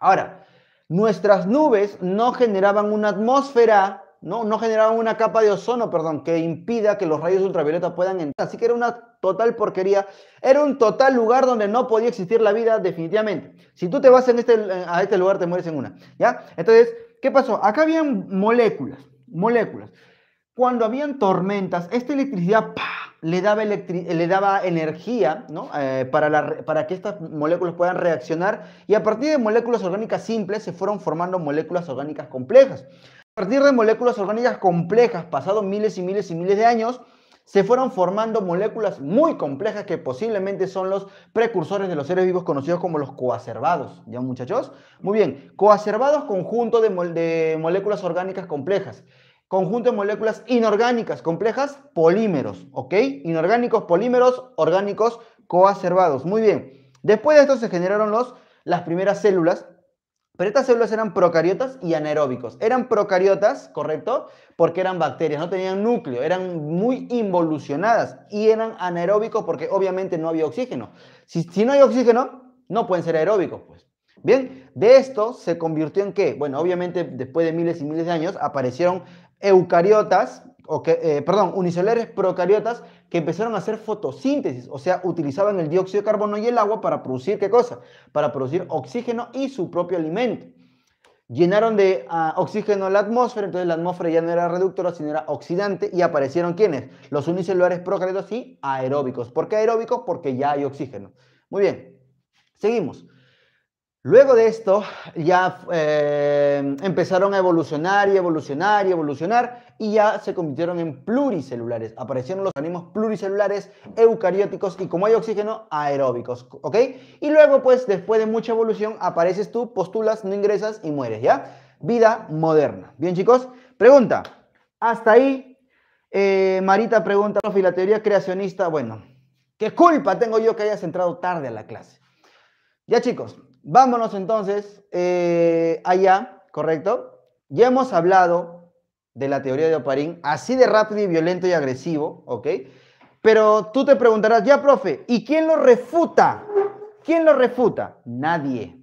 Speaker 2: Ahora, nuestras nubes no generaban una atmósfera, no, no generaban una capa de ozono, perdón, que impida que los rayos ultravioleta puedan entrar. Así que era una total porquería. Era un total lugar donde no podía existir la vida definitivamente. Si tú te vas este, a este lugar, te mueres en una. ¿Ya? Entonces, ¿qué pasó? Acá habían moléculas, moléculas. Cuando habían tormentas, esta electricidad le daba, le daba energía eh, para, que estas moléculas puedan reaccionar y a partir de moléculas orgánicas simples se fueron formando moléculas orgánicas complejas. A partir de moléculas orgánicas complejas, pasados miles y miles y miles de años, se fueron formando moléculas muy complejas que posiblemente son los precursores de los seres vivos conocidos como los coacervados. ¿Ya muchachos? Muy bien, coacervados conjunto de, de moléculas orgánicas complejas. Conjunto de moléculas inorgánicas complejas, polímeros, ¿ok? Inorgánicos, polímeros, orgánicos, coacervados. Muy bien. Después de esto se generaron los, las primeras células, pero estas células eran procariotas y anaeróbicos. Eran procariotas, ¿correcto? Porque eran bacterias, no tenían núcleo, eran muy involucionadas y eran anaeróbicos porque obviamente no había oxígeno. Si, si no hay oxígeno, no pueden ser aeróbicos, pues. Bien, de esto se convirtió en qué? Bueno, obviamente después de miles y miles de años aparecieron eucariotas, o eh, perdón, unicelulares procariotas que empezaron a hacer fotosíntesis, o sea, utilizaban el dióxido de carbono y el agua para producir qué cosa? Para producir oxígeno y su propio alimento. Llenaron de ah, oxígeno la atmósfera, entonces la atmósfera ya no era reductora, sino era oxidante, y aparecieron ¿quiénes? Los unicelulares procariotas y aeróbicos. ¿Por qué aeróbicos? Porque ya hay oxígeno. Muy bien, seguimos. Luego de esto, ya eh, empezaron a evolucionar y evolucionar y evolucionar y ya se convirtieron en pluricelulares. Aparecieron los organismos pluricelulares, eucarióticos y como hay oxígeno, aeróbicos, ¿ok? Y luego, pues, después de mucha evolución, apareces tú, postulas, no ingresas y mueres, ¿ya? Vida moderna. Bien, chicos, pregunta. Hasta ahí, eh, Marita pregunta, profe, la teoría creacionista, bueno, ¿qué culpa tengo yo que hayas entrado tarde a la clase? Ya, chicos, vámonos entonces eh, allá, ¿correcto? Ya hemos hablado de la teoría de Oparín, así de rápido y violento y agresivo, ¿ok? Pero tú te preguntarás, ya, profe, ¿y quién lo refuta? ¿Quién lo refuta? Nadie,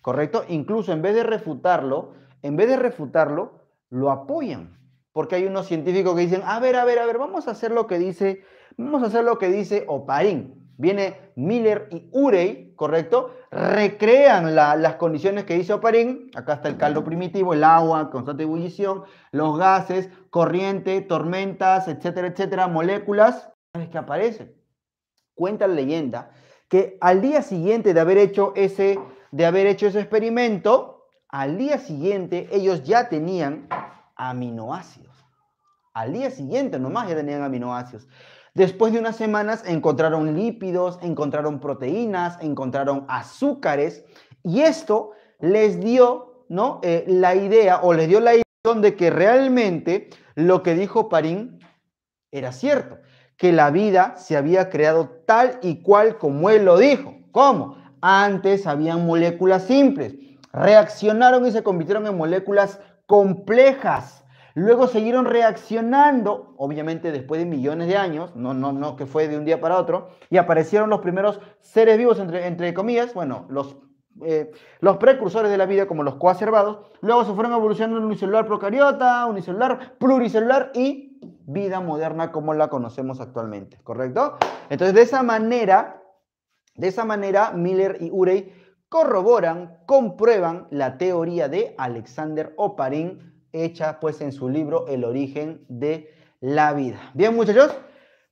Speaker 2: ¿correcto? Incluso en vez de refutarlo, en vez de refutarlo, lo apoyan. Porque hay unos científicos que dicen, a ver, a ver, a ver, vamos a hacer lo que dice, vamos a hacer lo que dice Oparín. Viene Miller y Urey, ¿correcto? Recrean las condiciones que hizo Parín. Acá está el caldo primitivo, el agua, constante ebullición, los gases, corriente, tormentas, etcétera, etcétera, moléculas. es que aparecen. Cuenta la leyenda que al día siguiente de haber hecho ese, de haber hecho ese experimento, al día siguiente ellos ya tenían aminoácidos. Al día siguiente nomás ya tenían aminoácidos. Después de unas semanas encontraron lípidos, encontraron proteínas, encontraron azúcares y esto les dio ¿no? Eh, la idea o les dio la idea de que realmente lo que dijo Parín era cierto, que la vida se había creado tal y cual como él lo dijo. ¿Cómo? Antes habían moléculas simples, reaccionaron y se convirtieron en moléculas complejas Luego siguieron reaccionando, obviamente después de millones de años, no, no, no que fue de un día para otro, y aparecieron los primeros seres vivos, entre, entre comillas, bueno, los, eh, los precursores de la vida como los coacervados. Luego se fueron evolucionando en unicelular procariota, unicelular, pluricelular y vida moderna como la conocemos actualmente, ¿correcto? Entonces, de esa manera, de esa manera, Miller y Urey corroboran, comprueban la teoría de Alexander Oparin hecha pues en su libro El origen de la vida. Bien muchachos,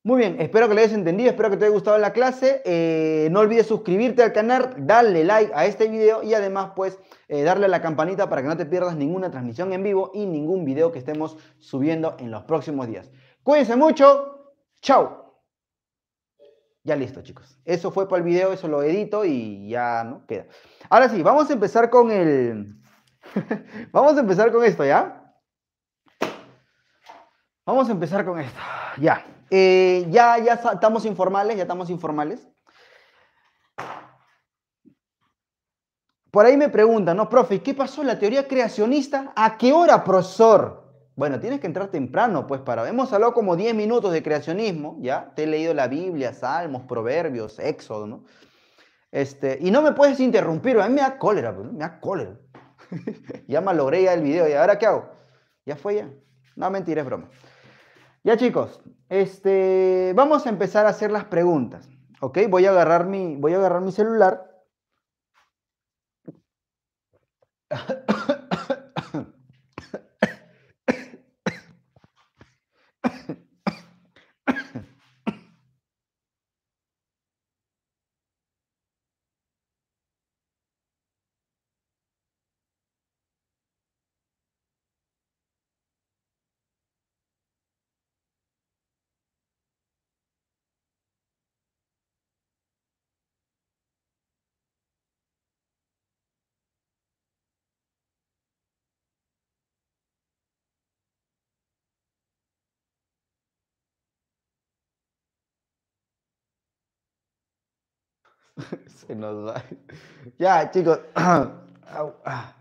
Speaker 2: muy bien, espero que les hayas entendido, espero que te haya gustado la clase. Eh, no olvides suscribirte al canal, darle like a este video y además pues eh, darle a la campanita para que no te pierdas ninguna transmisión en vivo y ningún video que estemos subiendo en los próximos días. Cuídense mucho, chao. Ya listo chicos, eso fue para el video, eso lo edito y ya no queda. Ahora sí, vamos a empezar con el... Vamos a empezar con esto, ¿ya? Vamos a empezar con esto, ya. Eh, ya, ya estamos informales, ya estamos informales. Por ahí me preguntan, ¿no, profe? ¿Qué pasó la teoría creacionista? ¿A qué hora, profesor? Bueno, tienes que entrar temprano, pues para. Hemos hablado como 10 minutos de creacionismo, ¿ya? Te he leído la Biblia, Salmos, Proverbios, Éxodo, ¿no? Este, y no me puedes interrumpir, a mí me da cólera, pues, me da cólera. ya malogré ya el video. ¿Y ahora qué hago? Ya fue ya. No, mentira, es broma. Ya chicos, este, vamos a empezar a hacer las preguntas. ¿Ok? Voy a agarrar mi, voy a agarrar mi celular. Se nos va. Ya, chicos. Ah.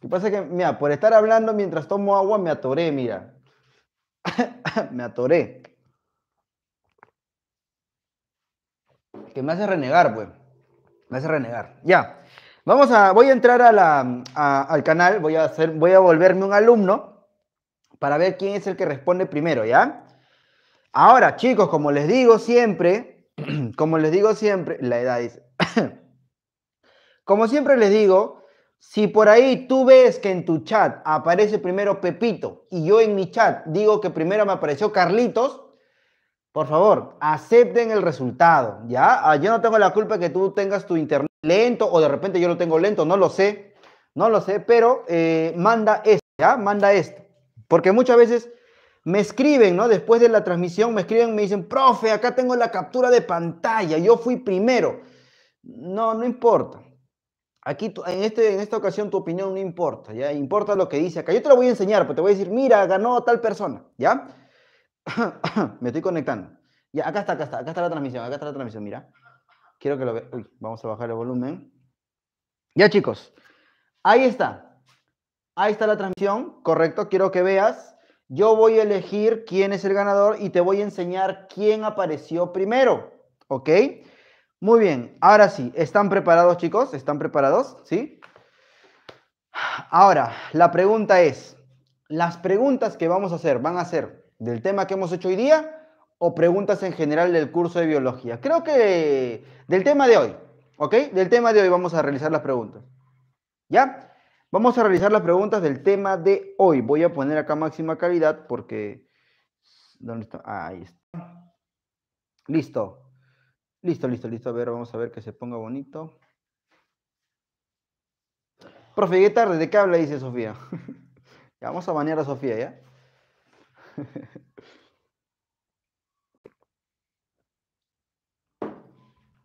Speaker 2: ¿Qué pasa? Que, mira, por estar hablando mientras tomo agua me atoré, mira. me atoré. Que me hace renegar, pues. Me hace renegar. Ya. Vamos a. Voy a entrar al canal. Voy a, hacer, voy a volverme un alumno para ver quién es el que responde primero, ¿ya? Ahora, chicos, como les digo siempre, como les digo siempre, la edad es... como siempre les digo, si por ahí tú ves que en tu chat aparece primero Pepito y yo en mi chat digo que primero me apareció Carlitos, por favor, acepten el resultado, ¿ya? Ah, yo no tengo la culpa que tú tengas tu internet lento o de repente yo lo tengo lento, no lo sé, no lo sé, pero eh, manda esto, ¿ya? Manda esto. Porque muchas veces me escriben, ¿no? Después de la transmisión me escriben, me dicen, profe, acá tengo la captura de pantalla, yo fui primero. No, no importa. Aquí, en, este, en esta ocasión, tu opinión no importa, ¿ya? Importa lo que dice acá. Yo te lo voy a enseñar, pero pues te voy a decir, mira, ganó tal persona, ¿ya? me estoy conectando. Ya, acá está, acá está, acá está la transmisión, acá está la transmisión, mira. Quiero que lo veas, Uy, vamos a bajar el volumen. Ya, chicos. Ahí está. Ahí está la transmisión, correcto. Quiero que veas yo voy a elegir quién es el ganador y te voy a enseñar quién apareció primero, ¿ok? Muy bien, ahora sí, ¿están preparados chicos? ¿Están preparados? ¿Sí? Ahora, la pregunta es, las preguntas que vamos a hacer van a ser del tema que hemos hecho hoy día o preguntas en general del curso de biología. Creo que del tema de hoy, ¿ok? Del tema de hoy vamos a realizar las preguntas. ¿Ya? Vamos a realizar las preguntas del tema de hoy. Voy a poner acá máxima calidad porque... ¿Dónde está? Ah, ahí está. Listo. Listo, listo, listo. A ver, vamos a ver que se ponga bonito. Profe, ¿qué tarde? ¿De qué habla? Dice Sofía. ya, vamos a bañar a Sofía, ¿ya?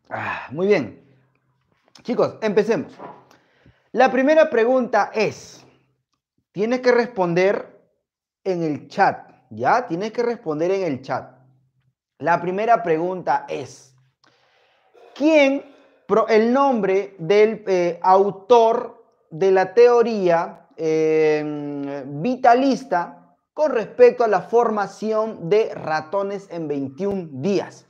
Speaker 2: Ah, muy bien. Chicos, empecemos. La primera pregunta es, tienes que responder en el chat, ¿ya? Tienes que responder en el chat. La primera pregunta es, ¿quién, el nombre del eh, autor de la teoría em, vitalista con respecto a la formación de ratones en 21 días?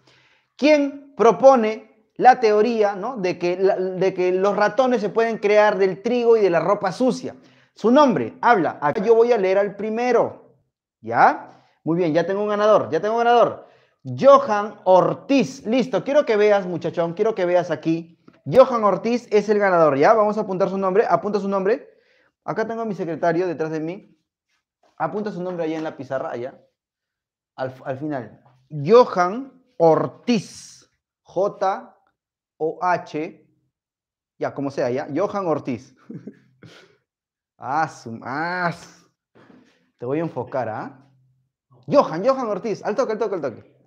Speaker 2: ¿Quién propone la teoría ¿no? de, que, de que los ratones se pueden crear del trigo y de la ropa sucia. Su nombre, habla. Acá yo voy a leer al primero. ¿Ya? Muy bien, ya tengo un ganador, ya tengo un ganador. Johan Ortiz. Listo, quiero que veas, muchachón, quiero que veas aquí. Johan Ortiz es el ganador, ¿ya? Vamos a apuntar su nombre, apunta su nombre. Acá tengo a mi secretario detrás de mí. Apunta su nombre allá en la pizarra, allá. Al, al final. Johan Ortiz. J OH, ya como sea, ya, Johan Ortiz. ah, su, Te voy a enfocar, ¿ah? Johan, Johan Ortiz, al toque, al toque, al toque.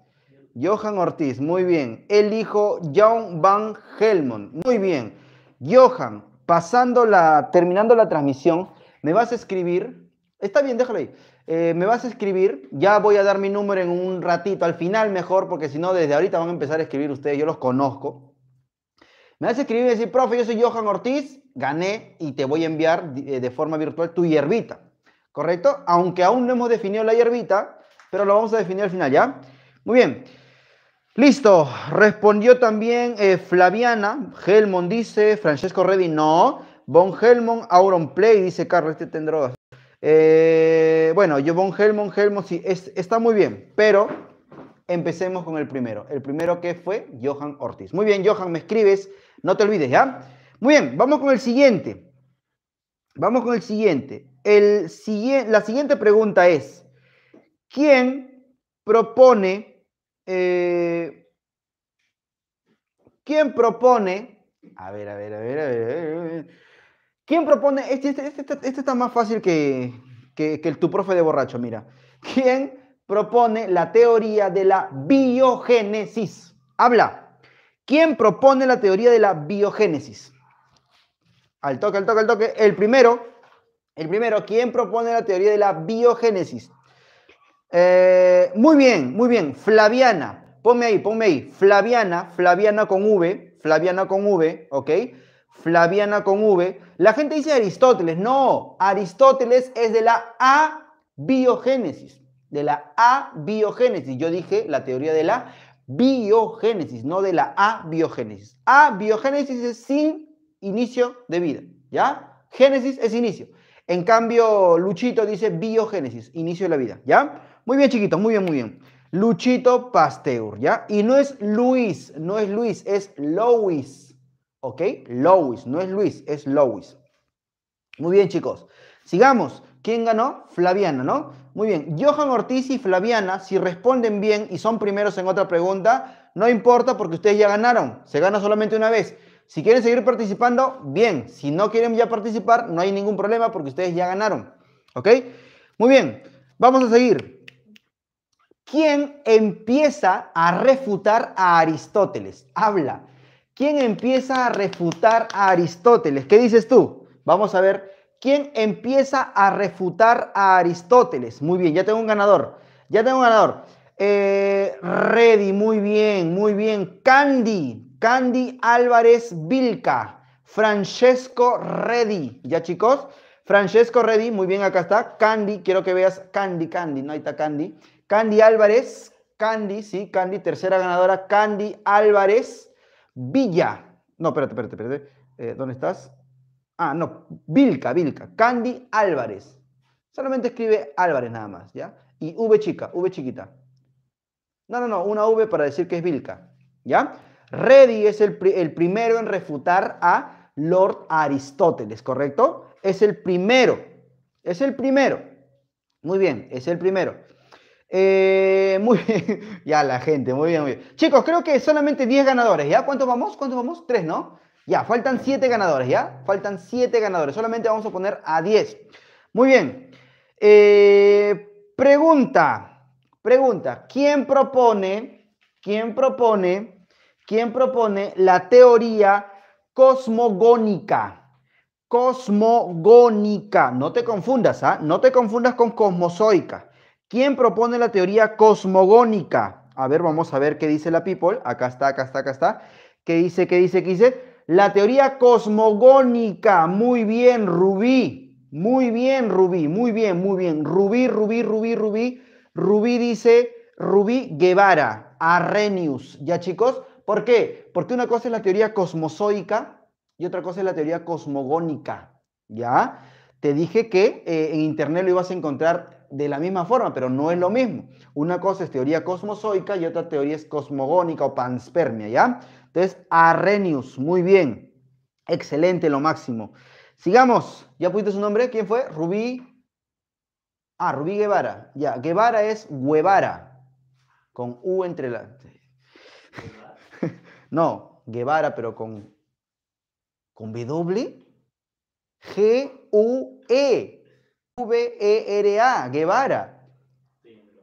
Speaker 2: Johan Ortiz, muy bien. El hijo John Van Helmond, muy bien. Johan, pasando la, terminando la transmisión, me vas a escribir, está bien, déjalo ahí, eh, me vas a escribir, ya voy a dar mi número en un ratito, al final mejor, porque si no, desde ahorita van a empezar a escribir ustedes, yo los conozco. Me vas a escribir y decir, profe, yo soy Johan Ortiz, gané y te voy a enviar eh, de forma virtual tu hierbita. ¿Correcto? Aunque aún no hemos definido la hierbita, pero lo vamos a definir al final, ¿ya? Muy bien. Listo. Respondió también eh, Flaviana. Helmond dice, Francesco Redi, no. Von Helmon, Auron Play, dice Carlos, este tendrá eh, bueno, yo Von Helmon, Helmond, sí, está muy bien, pero Empecemos con el primero. El primero que fue Johan Ortiz. Muy bien, Johan, me escribes. No te olvides, ¿ya? Muy bien, vamos con el siguiente. Vamos con el siguiente. El, la siguiente pregunta es, ¿quién propone... Eh, ¿Quién propone... A ver, a ver, a ver, a ver. ¿Quién propone... Este, este, este, este está más fácil que, que el tu profe de borracho, mira. ¿Quién propone la teoría de la biogénesis. Habla. ¿Quién propone la teoría de la biogénesis? Al toque, al toque, al toque. El primero, el primero, ¿quién propone la teoría de la biogénesis? Eh, muy bien, muy bien. Flaviana, ponme ahí, ponme ahí. Flaviana, Flaviana con V, Flaviana con V, ¿ok? Flaviana con V. La gente dice Aristóteles, no, Aristóteles es de la A Biogénesis de la abiogénesis. Yo dije la teoría de la biogénesis, no de la abiogénesis. Abiogénesis es sin inicio de vida, ¿ya? Génesis es inicio. En cambio, Luchito dice biogénesis, inicio de la vida, ¿ya? Muy bien, chiquitos, muy bien, muy bien. Luchito Pasteur, ¿ya? Y no es Luis, no es Luis, es Lois, ¿ok? Lois, no es Luis, es Lois. Muy bien, chicos. Sigamos. ¿Quién ganó? Flaviana, ¿no? Muy bien, Johan Ortiz y Flaviana, si responden bien y son primeros en otra pregunta, no importa porque ustedes ya ganaron, se gana solamente una vez. Si quieren seguir participando, bien. Si no quieren ya participar, no hay ningún problema porque ustedes ya ganaron. ¿Ok? Muy bien, vamos a seguir. ¿Quién empieza a refutar a Aristóteles? Habla. ¿Quién empieza a refutar a Aristóteles? ¿Qué dices tú? Vamos a ver ¿Quién empieza a refutar a Aristóteles? Muy bien, ya tengo un ganador. Ya tengo un ganador. Eh, Ready, muy bien, muy bien. Candy, Candy Álvarez Vilca. Francesco Reddy. ¿Ya chicos? Francesco Reddy, muy bien, acá está. Candy, quiero que veas Candy, Candy, no, ahí está Candy. Candy Álvarez, Candy, sí, Candy, tercera ganadora. Candy Álvarez Villa. No, espérate, espérate, espérate. Eh, ¿Dónde estás? Ah, no, Vilca, Vilca, Candy Álvarez. Solamente escribe Álvarez nada más, ¿ya? Y V chica, V chiquita. No, no, no, una V para decir que es Vilca, ¿ya? Reddy es el, primero en refutar a Lord Aristóteles, ¿correcto? Es el primero, es el primero. Muy bien, es el primero. Eh, muy bien, ya la gente, muy bien, muy bien. Chicos, creo que solamente 10 ganadores, ¿ya? ¿Cuántos vamos? ¿Cuántos vamos? Tres, ¿no? Ya, faltan siete ganadores, ¿ya? Faltan siete ganadores. Solamente vamos a poner a 10. Muy bien. Eh, pregunta. Pregunta. ¿Quién propone? ¿Quién propone? ¿Quién propone la teoría cosmogónica? Cosmogónica. No te confundas, ¿ah? No te confundas con cosmozoica. ¿Quién propone la teoría cosmogónica? A ver, vamos a ver qué dice la people. Acá está, acá está, acá está. ¿Qué dice, qué dice, qué dice? La teoría cosmogónica, muy bien, Rubí, muy bien, Rubí, muy bien, muy bien. Rubí, Rubí, Rubí, Rubí. Rubí dice Rubí Guevara, Arrhenius, ¿ya chicos? ¿Por qué? Porque una cosa es la teoría cosmozoica y otra cosa es la teoría cosmogónica, ¿ya? Te dije que eh, en internet lo ibas a encontrar de la misma forma, pero no es lo mismo. Una cosa es teoría cosmozoica y otra teoría es cosmogónica o panspermia, ¿ya? Entonces, Arrhenius, muy bien. Excelente, lo máximo. Sigamos. ¿Ya pusiste su nombre? ¿Quién fue? Rubí. Ah, Rubí Guevara. Ya, Guevara es Guevara. Con U entre la. no, Guevara, pero con. ¿Con W? G-U-E. V-E-R-A. Guevara.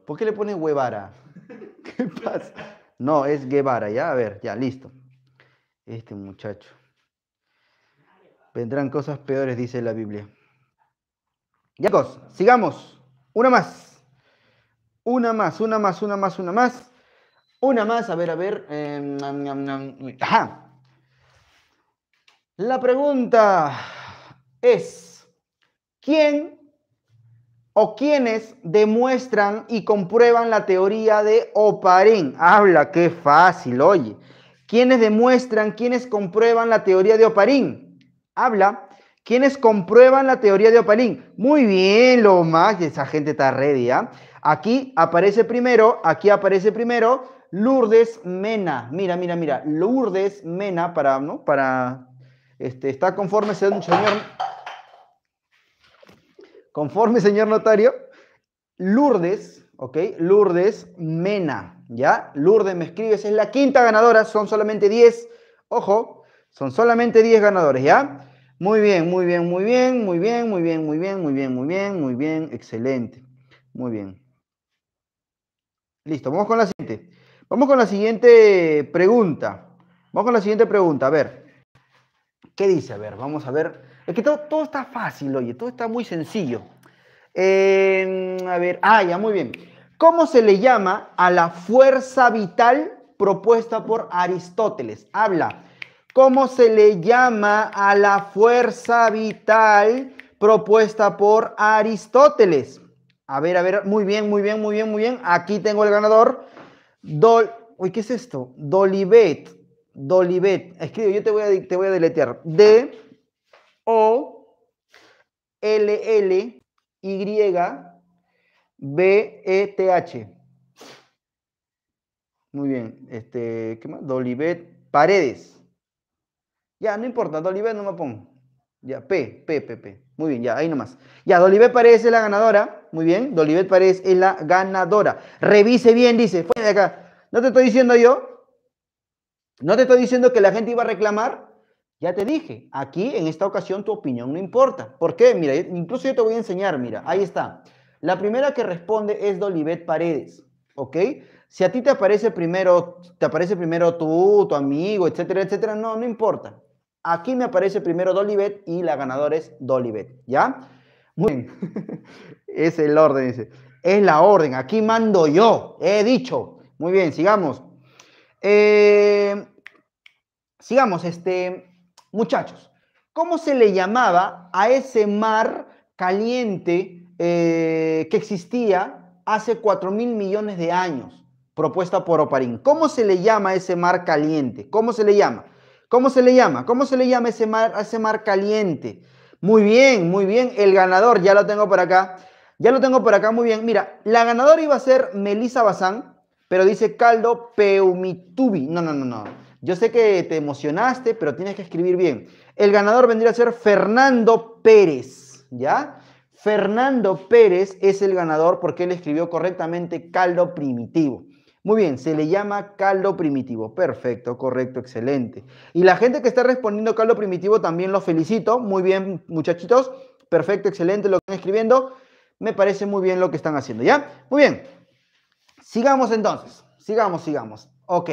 Speaker 2: ¿Por qué le pones Guevara? ¿Qué pasa? No, es Guevara, ya, a ver, ya, listo este muchacho. Vendrán cosas peores, dice la Biblia. Ya, sigamos. Una más. Una más, una más, una más, una más. Una más, a ver, a ver. Em, ajá. La pregunta es, ¿quién o quiénes demuestran y comprueban la teoría de Oparín? Habla, qué fácil, oye. ¿Quiénes demuestran, quiénes comprueban la teoría de Oparín? Habla. ¿Quiénes comprueban la teoría de Oparín? Muy bien, lo más, esa gente está ready, ¿ah? Aquí aparece primero, aquí aparece primero Lourdes Mena. Mira, mira, mira, Lourdes Mena para, ¿no? Para, este, está conforme, señor, conforme, señor notario, Lourdes ¿ok? Lourdes Mena, ¿ya? Lourdes me escribes, es la quinta ganadora, son solamente 10, ojo, son solamente 10 ganadores, ¿ya? Muy bien, muy bien, muy bien, muy bien, muy bien, muy bien, muy bien, muy bien, muy bien, excelente. Muy bien. Listo, vamos con la siguiente. Vamos con la siguiente pregunta. Vamos con la siguiente pregunta, a ver. ¿Qué dice? A ver, vamos a ver. Es que todo, todo está fácil, oye, todo está muy sencillo. Eh, a ver, ah, ya, muy bien. ¿Cómo se le llama a la fuerza vital propuesta por Aristóteles? Habla. ¿Cómo se le llama a la fuerza vital propuesta por Aristóteles? A ver, a ver, muy bien, muy bien, muy bien, muy bien. Aquí tengo el ganador. Uy, ¿qué es esto? Dolivet. Dolivet. Escribe, yo te voy a, te voy a deletear. D O L L Y B-E-T-H. Muy bien. Este, ¿Qué más? Dolivet Paredes. Ya, no importa, Dolivet no me pongo. Ya, P, P, P, P. Muy bien, ya, ahí nomás. Ya, Dolivet Paredes es la ganadora. Muy bien, Dolivet Paredes es la ganadora. Revise bien, dice. Fuera de acá. No te estoy diciendo yo. No te estoy diciendo que la gente iba a reclamar. Ya te dije, aquí en esta ocasión tu opinión no importa. ¿Por qué? Mira, incluso yo te voy a enseñar, mira, ahí está. La primera que responde es Dolivet Paredes, ¿ok? Si a ti te aparece primero, te aparece primero tú, tu amigo, etcétera, etcétera, no, no importa. Aquí me aparece primero Dolivet y la ganadora es Dolivet, ¿ya? Muy bien. es el orden, dice. Es la orden. Aquí mando yo. He dicho. Muy bien, sigamos. Eh, sigamos, este, muchachos. ¿Cómo se le llamaba a ese mar caliente eh, que existía hace 4 mil millones de años, propuesta por Oparín. ¿Cómo se le llama ese mar caliente? ¿Cómo se le llama? ¿Cómo se le llama? ¿Cómo se le llama ese mar, ese mar caliente? Muy bien, muy bien. El ganador, ya lo tengo por acá. Ya lo tengo por acá, muy bien. Mira, la ganadora iba a ser Melissa Bazán, pero dice Caldo Peumitubi. No, no, no, no. Yo sé que te emocionaste, pero tienes que escribir bien. El ganador vendría a ser Fernando Pérez, ¿ya? Fernando Pérez es el ganador porque él escribió correctamente caldo primitivo. Muy bien, se le llama caldo primitivo. Perfecto, correcto, excelente. Y la gente que está respondiendo caldo primitivo también los felicito. Muy bien, muchachitos. Perfecto, excelente lo que están escribiendo. Me parece muy bien lo que están haciendo, ¿ya? Muy bien. Sigamos entonces. Sigamos, sigamos. Ok.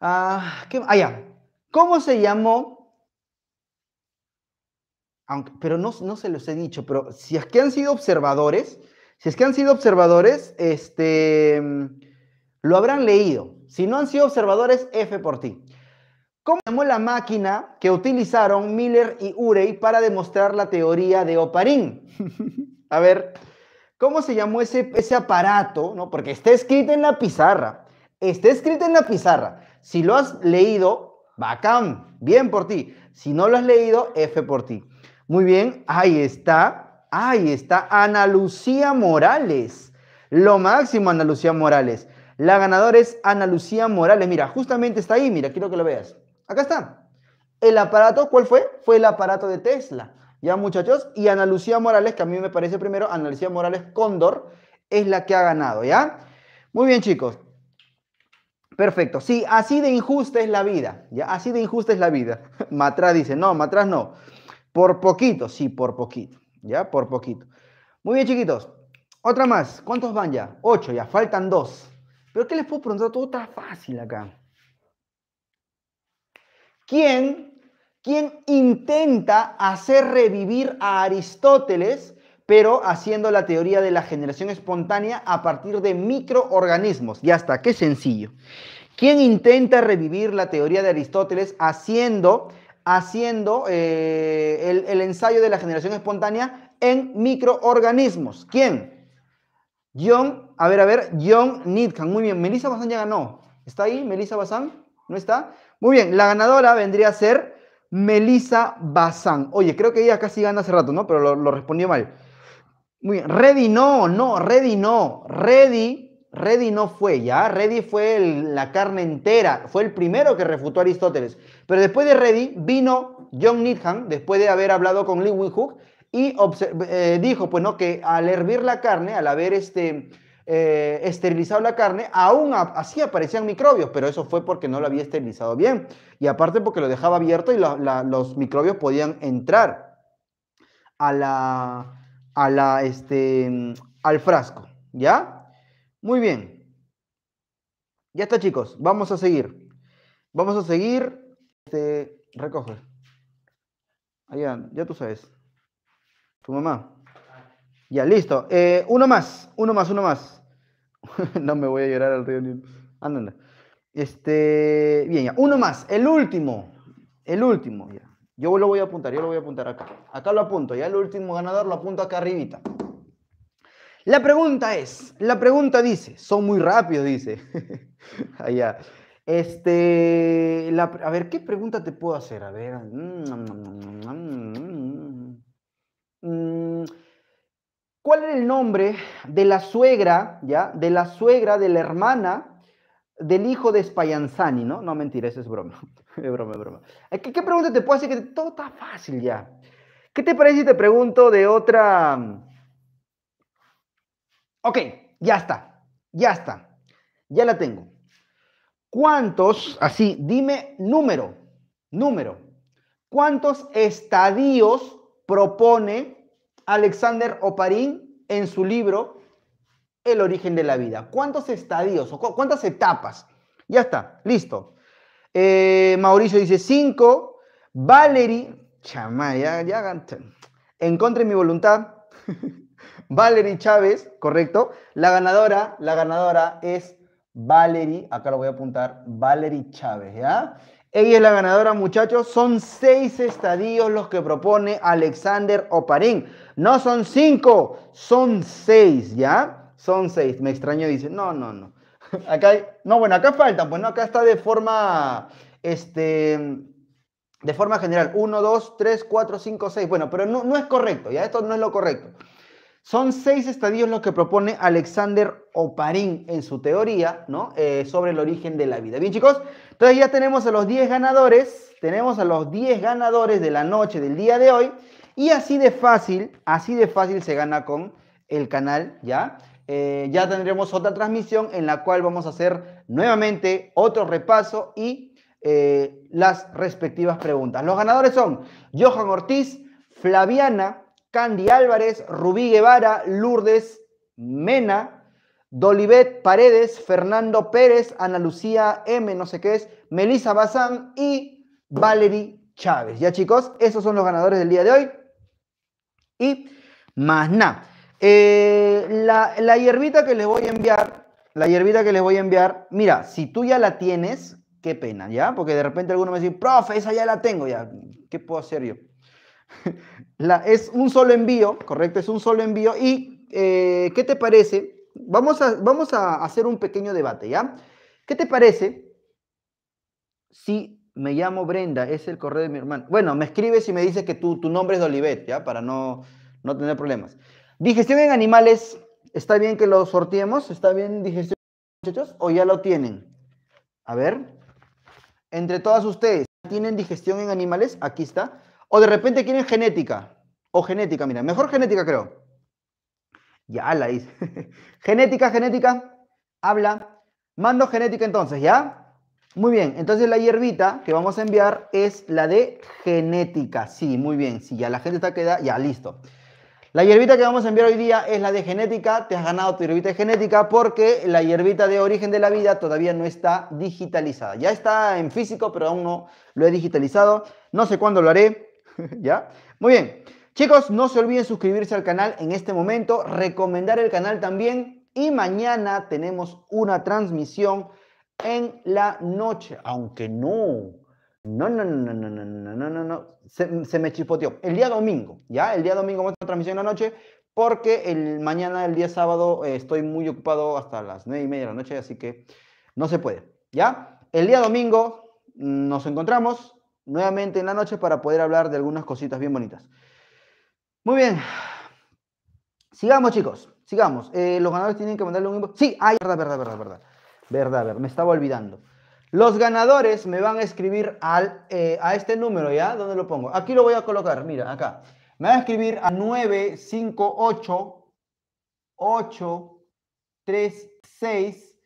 Speaker 2: Ah, ¿qué? Ah, ¿Cómo se llamó pero no, se los he dicho, pero si es que han sido observadores, si es que han sido observadores, este, lo habrán leído. Si no han sido observadores, F por ti. ¿Cómo llamó la máquina que utilizaron Miller y Urey para demostrar la teoría de Oparín? A ver, ¿cómo se llamó ese, ese aparato? ¿No? Porque está escrito en la pizarra. Está escrito en la pizarra. Si lo has leído, bacán, bien por ti. Si no lo has leído, F por ti. Muy bien, ahí está, ahí está Ana Lucía Morales. Lo máximo, Ana Lucía Morales. La ganadora es Ana Lucía Morales. Mira, justamente está ahí, mira, quiero que lo veas. Acá está. El aparato, ¿cuál fue? Fue el aparato de Tesla. Ya muchachos, y Ana Lucía Morales, que a mí me parece primero, Ana Lucía Morales Cóndor, es la que ha ganado, ¿ya? Muy bien chicos, Perfecto. Sí, así de injusta es la vida. ¿ya? Así de injusta es la vida. Matrás dice, no, Matras no. Por poquito, sí, por poquito. ¿Ya? Por poquito. Muy bien, chiquitos. Otra más. ¿Cuántos van ya? Ocho, ya faltan dos. Pero ¿qué les puedo preguntar? Todo está fácil acá. ¿Quién, quién intenta hacer revivir a Aristóteles, pero haciendo la teoría de la generación espontánea a partir de microorganismos? Ya está, qué sencillo. ¿Quién intenta revivir la teoría de Aristóteles haciendo haciendo eh, el, ensayo de la generación espontánea en microorganismos. ¿Quién? John, a ver, a ver, John Nidkan. Muy bien, Melissa Bazán ya ganó. ¿Está ahí Melissa Bazán? ¿No está? Muy bien, la ganadora vendría a ser Melissa Bazán. Oye, creo que ella casi gana hace rato, ¿no? Pero lo, lo respondió mal. Muy bien, Ready no, no, Ready no. Ready Reddy no fue, ¿ya? Reddy fue la carne entera, fue el primero que refutó a Aristóteles. Pero después de Reddy vino John Needham, después de haber hablado con Lee Winhook, y eh, dijo, pues no, que al hervir la carne, al haber este, eh, esterilizado la carne, aún así aparecían microbios, pero eso fue porque no lo había esterilizado bien. Y aparte porque lo dejaba abierto y los microbios podían entrar a la, a la,
Speaker 1: este,
Speaker 2: al frasco, ¿ya? Muy bien. Ya está, chicos. Vamos a seguir. Vamos a seguir. Este, recoge. Allá, ya tú sabes. Tu mamá. Ya, listo. Eh, uno más, uno más, uno más. no me voy a llorar al río Este, bien, ya. Uno más, el último. El último, ya. Yo lo voy a apuntar, yo lo voy a apuntar acá. Acá lo apunto, ya el último ganador lo apunto acá arribita. La pregunta es, la pregunta dice, son muy rápidos, dice. Allá. Ah, este, a ver, ¿qué pregunta te puedo hacer? A ver. Mm, mm, mm, ¿Cuál era el nombre de la suegra, ya? De la suegra, de la hermana del hijo de Spallanzani, ¿no? No, mentira, eso es broma. es broma, es broma. Eh, ¿Qué, pregunta te puedo hacer? Que todo está fácil ya. ¿Qué te parece si te pregunto de otra Ok, ya está, ya está, ya la tengo. ¿Cuántos, así, dime número, número, cuántos estadios propone Alexander Oparín en su libro El origen de la vida? ¿Cuántos estadios o cuántas etapas? Ya está, listo. Eh, Mauricio dice cinco. Valerie, chama, ya, ya, encontré mi voluntad. Valery Chávez, correcto. La ganadora, la ganadora es Valery, acá lo voy a apuntar, Valery Chávez, ¿ya? Ella es la ganadora, muchachos. Son seis estadios los que propone Alexander Oparín. No son cinco, son seis, ¿ya? Son seis. Me extraño, dice. No, no, no. Acá hay... No, bueno, acá faltan, pues no, acá está de forma, este, de forma general. Uno, dos, tres, cuatro, cinco, seis. Bueno, pero no, no es correcto, ¿ya? Esto no es lo correcto. Son seis estadios los que propone Alexander Oparin en su teoría, ¿no? Eh, sobre el origen de la vida. Bien, chicos, entonces ya tenemos a los 10 ganadores, tenemos a los 10 ganadores de la noche del día de hoy, y así de fácil, así de fácil se gana con el canal, ¿ya? Eh, ya tendremos otra transmisión en la cual vamos a hacer nuevamente otro repaso y eh, las respectivas preguntas. Los ganadores son Johan Ortiz, Flaviana, Candy Álvarez, Rubí Guevara, Lourdes Mena, Dolivet Paredes, Fernando Pérez, Ana Lucía M, no sé qué es, Melissa Bazán y Valerie Chávez. Ya chicos, esos son los ganadores del día de hoy. Y más nada. Eh, la, la hierbita que les voy a enviar, la hierbita que les voy a enviar, mira, si tú ya la tienes, qué pena, ¿ya? Porque de repente alguno me dice, profe, esa ya la tengo, ya, ¿qué puedo hacer yo? La, es un solo envío, correcto, es un solo envío. ¿Y eh, qué te parece? Vamos a, vamos a hacer un pequeño debate, ¿ya? ¿Qué te parece si me llamo Brenda, es el correo de mi hermano? Bueno, me escribes y me dices que tu, tu nombre es Olivet ¿ya? Para no, no tener problemas. Digestión en animales, ¿está bien que lo sorteemos? ¿Está bien digestión, muchachos? ¿O ya lo tienen? A ver, entre todas ustedes, ¿tienen digestión en animales? Aquí está. O de repente quieren genética. O genética, mira, mejor genética creo. Ya la hice. genética, genética, habla. Mando genética entonces, ¿ya? Muy bien, entonces la hierbita que vamos a enviar es la de genética. Sí, muy bien, sí, ya la gente está queda, ya listo. La hierbita que vamos a enviar hoy día es la de genética, te has ganado tu hierbita de genética porque la hierbita de origen de la vida todavía no está digitalizada. Ya está en físico, pero aún no lo he digitalizado. No sé cuándo lo haré, ¿Ya? Muy bien. Chicos, no se olviden suscribirse al canal en este momento, recomendar el canal también. Y mañana tenemos una transmisión en la noche, aunque no. No, no, no, no, no, no, no, no, Se, me chispoteó. El día domingo, ¿ya? El día domingo vamos a transmisión en la noche, porque el mañana, el día sábado, estoy muy ocupado hasta las 9 y media de la noche, así que no se puede, ¿ya? El día domingo nos encontramos, nuevamente en la noche para poder hablar de algunas cositas bien bonitas. Muy bien. Sigamos, chicos. Sigamos. Eh, los ganadores tienen que mandarle un Sí, hay verdad, verdad, verdad, verdad. Verdad, Me estaba olvidando. Los ganadores me van a escribir al, eh, a este número, ¿ya? ¿Dónde lo pongo? Aquí lo voy a colocar, mira, acá. Me van a escribir a 958 836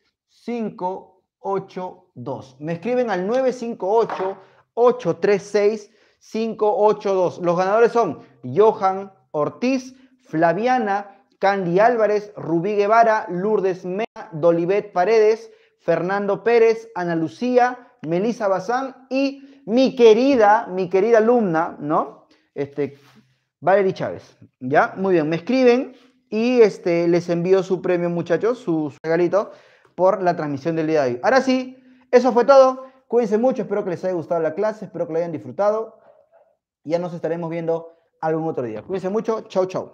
Speaker 2: 582. Me escriben al 958 836-582. Los ganadores son Johan Ortiz, Flaviana, Candy Álvarez, Rubí Guevara, Lourdes Mena, Dolivet Paredes, Fernando Pérez, Ana Lucía, Melissa Bazán y mi querida, mi querida alumna, ¿no? Este, Valerie Chávez. ¿Ya? Muy bien, me escriben y este, les envío su premio, muchachos, su regalito por la transmisión del día de hoy. Ahora sí, eso fue todo. Cuídense mucho, espero que les haya gustado la clase, espero que la hayan disfrutado. ya nos estaremos viendo algún otro día. Cuídense mucho, chau, chau.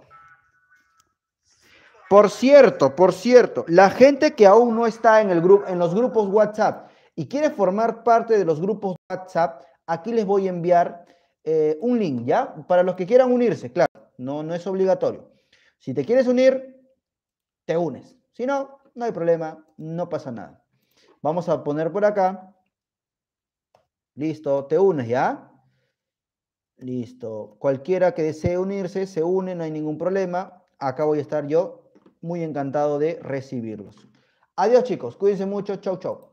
Speaker 2: Por cierto, por cierto, la gente que aún no está en, el grupo, en los grupos WhatsApp y quiere formar parte de los grupos WhatsApp, aquí les voy a enviar eh, un link, ¿ya? Para los que quieran unirse, claro, no, no es obligatorio. Si te quieres unir, te unes. Si no, no hay problema, no pasa nada. Vamos a poner por acá. Listo, te unes, ¿ya? Listo. Cualquiera que desee unirse, se une, no hay ningún problema. Acá voy a estar yo muy encantado de recibirlos. Adiós chicos, cuídense mucho, chau chau.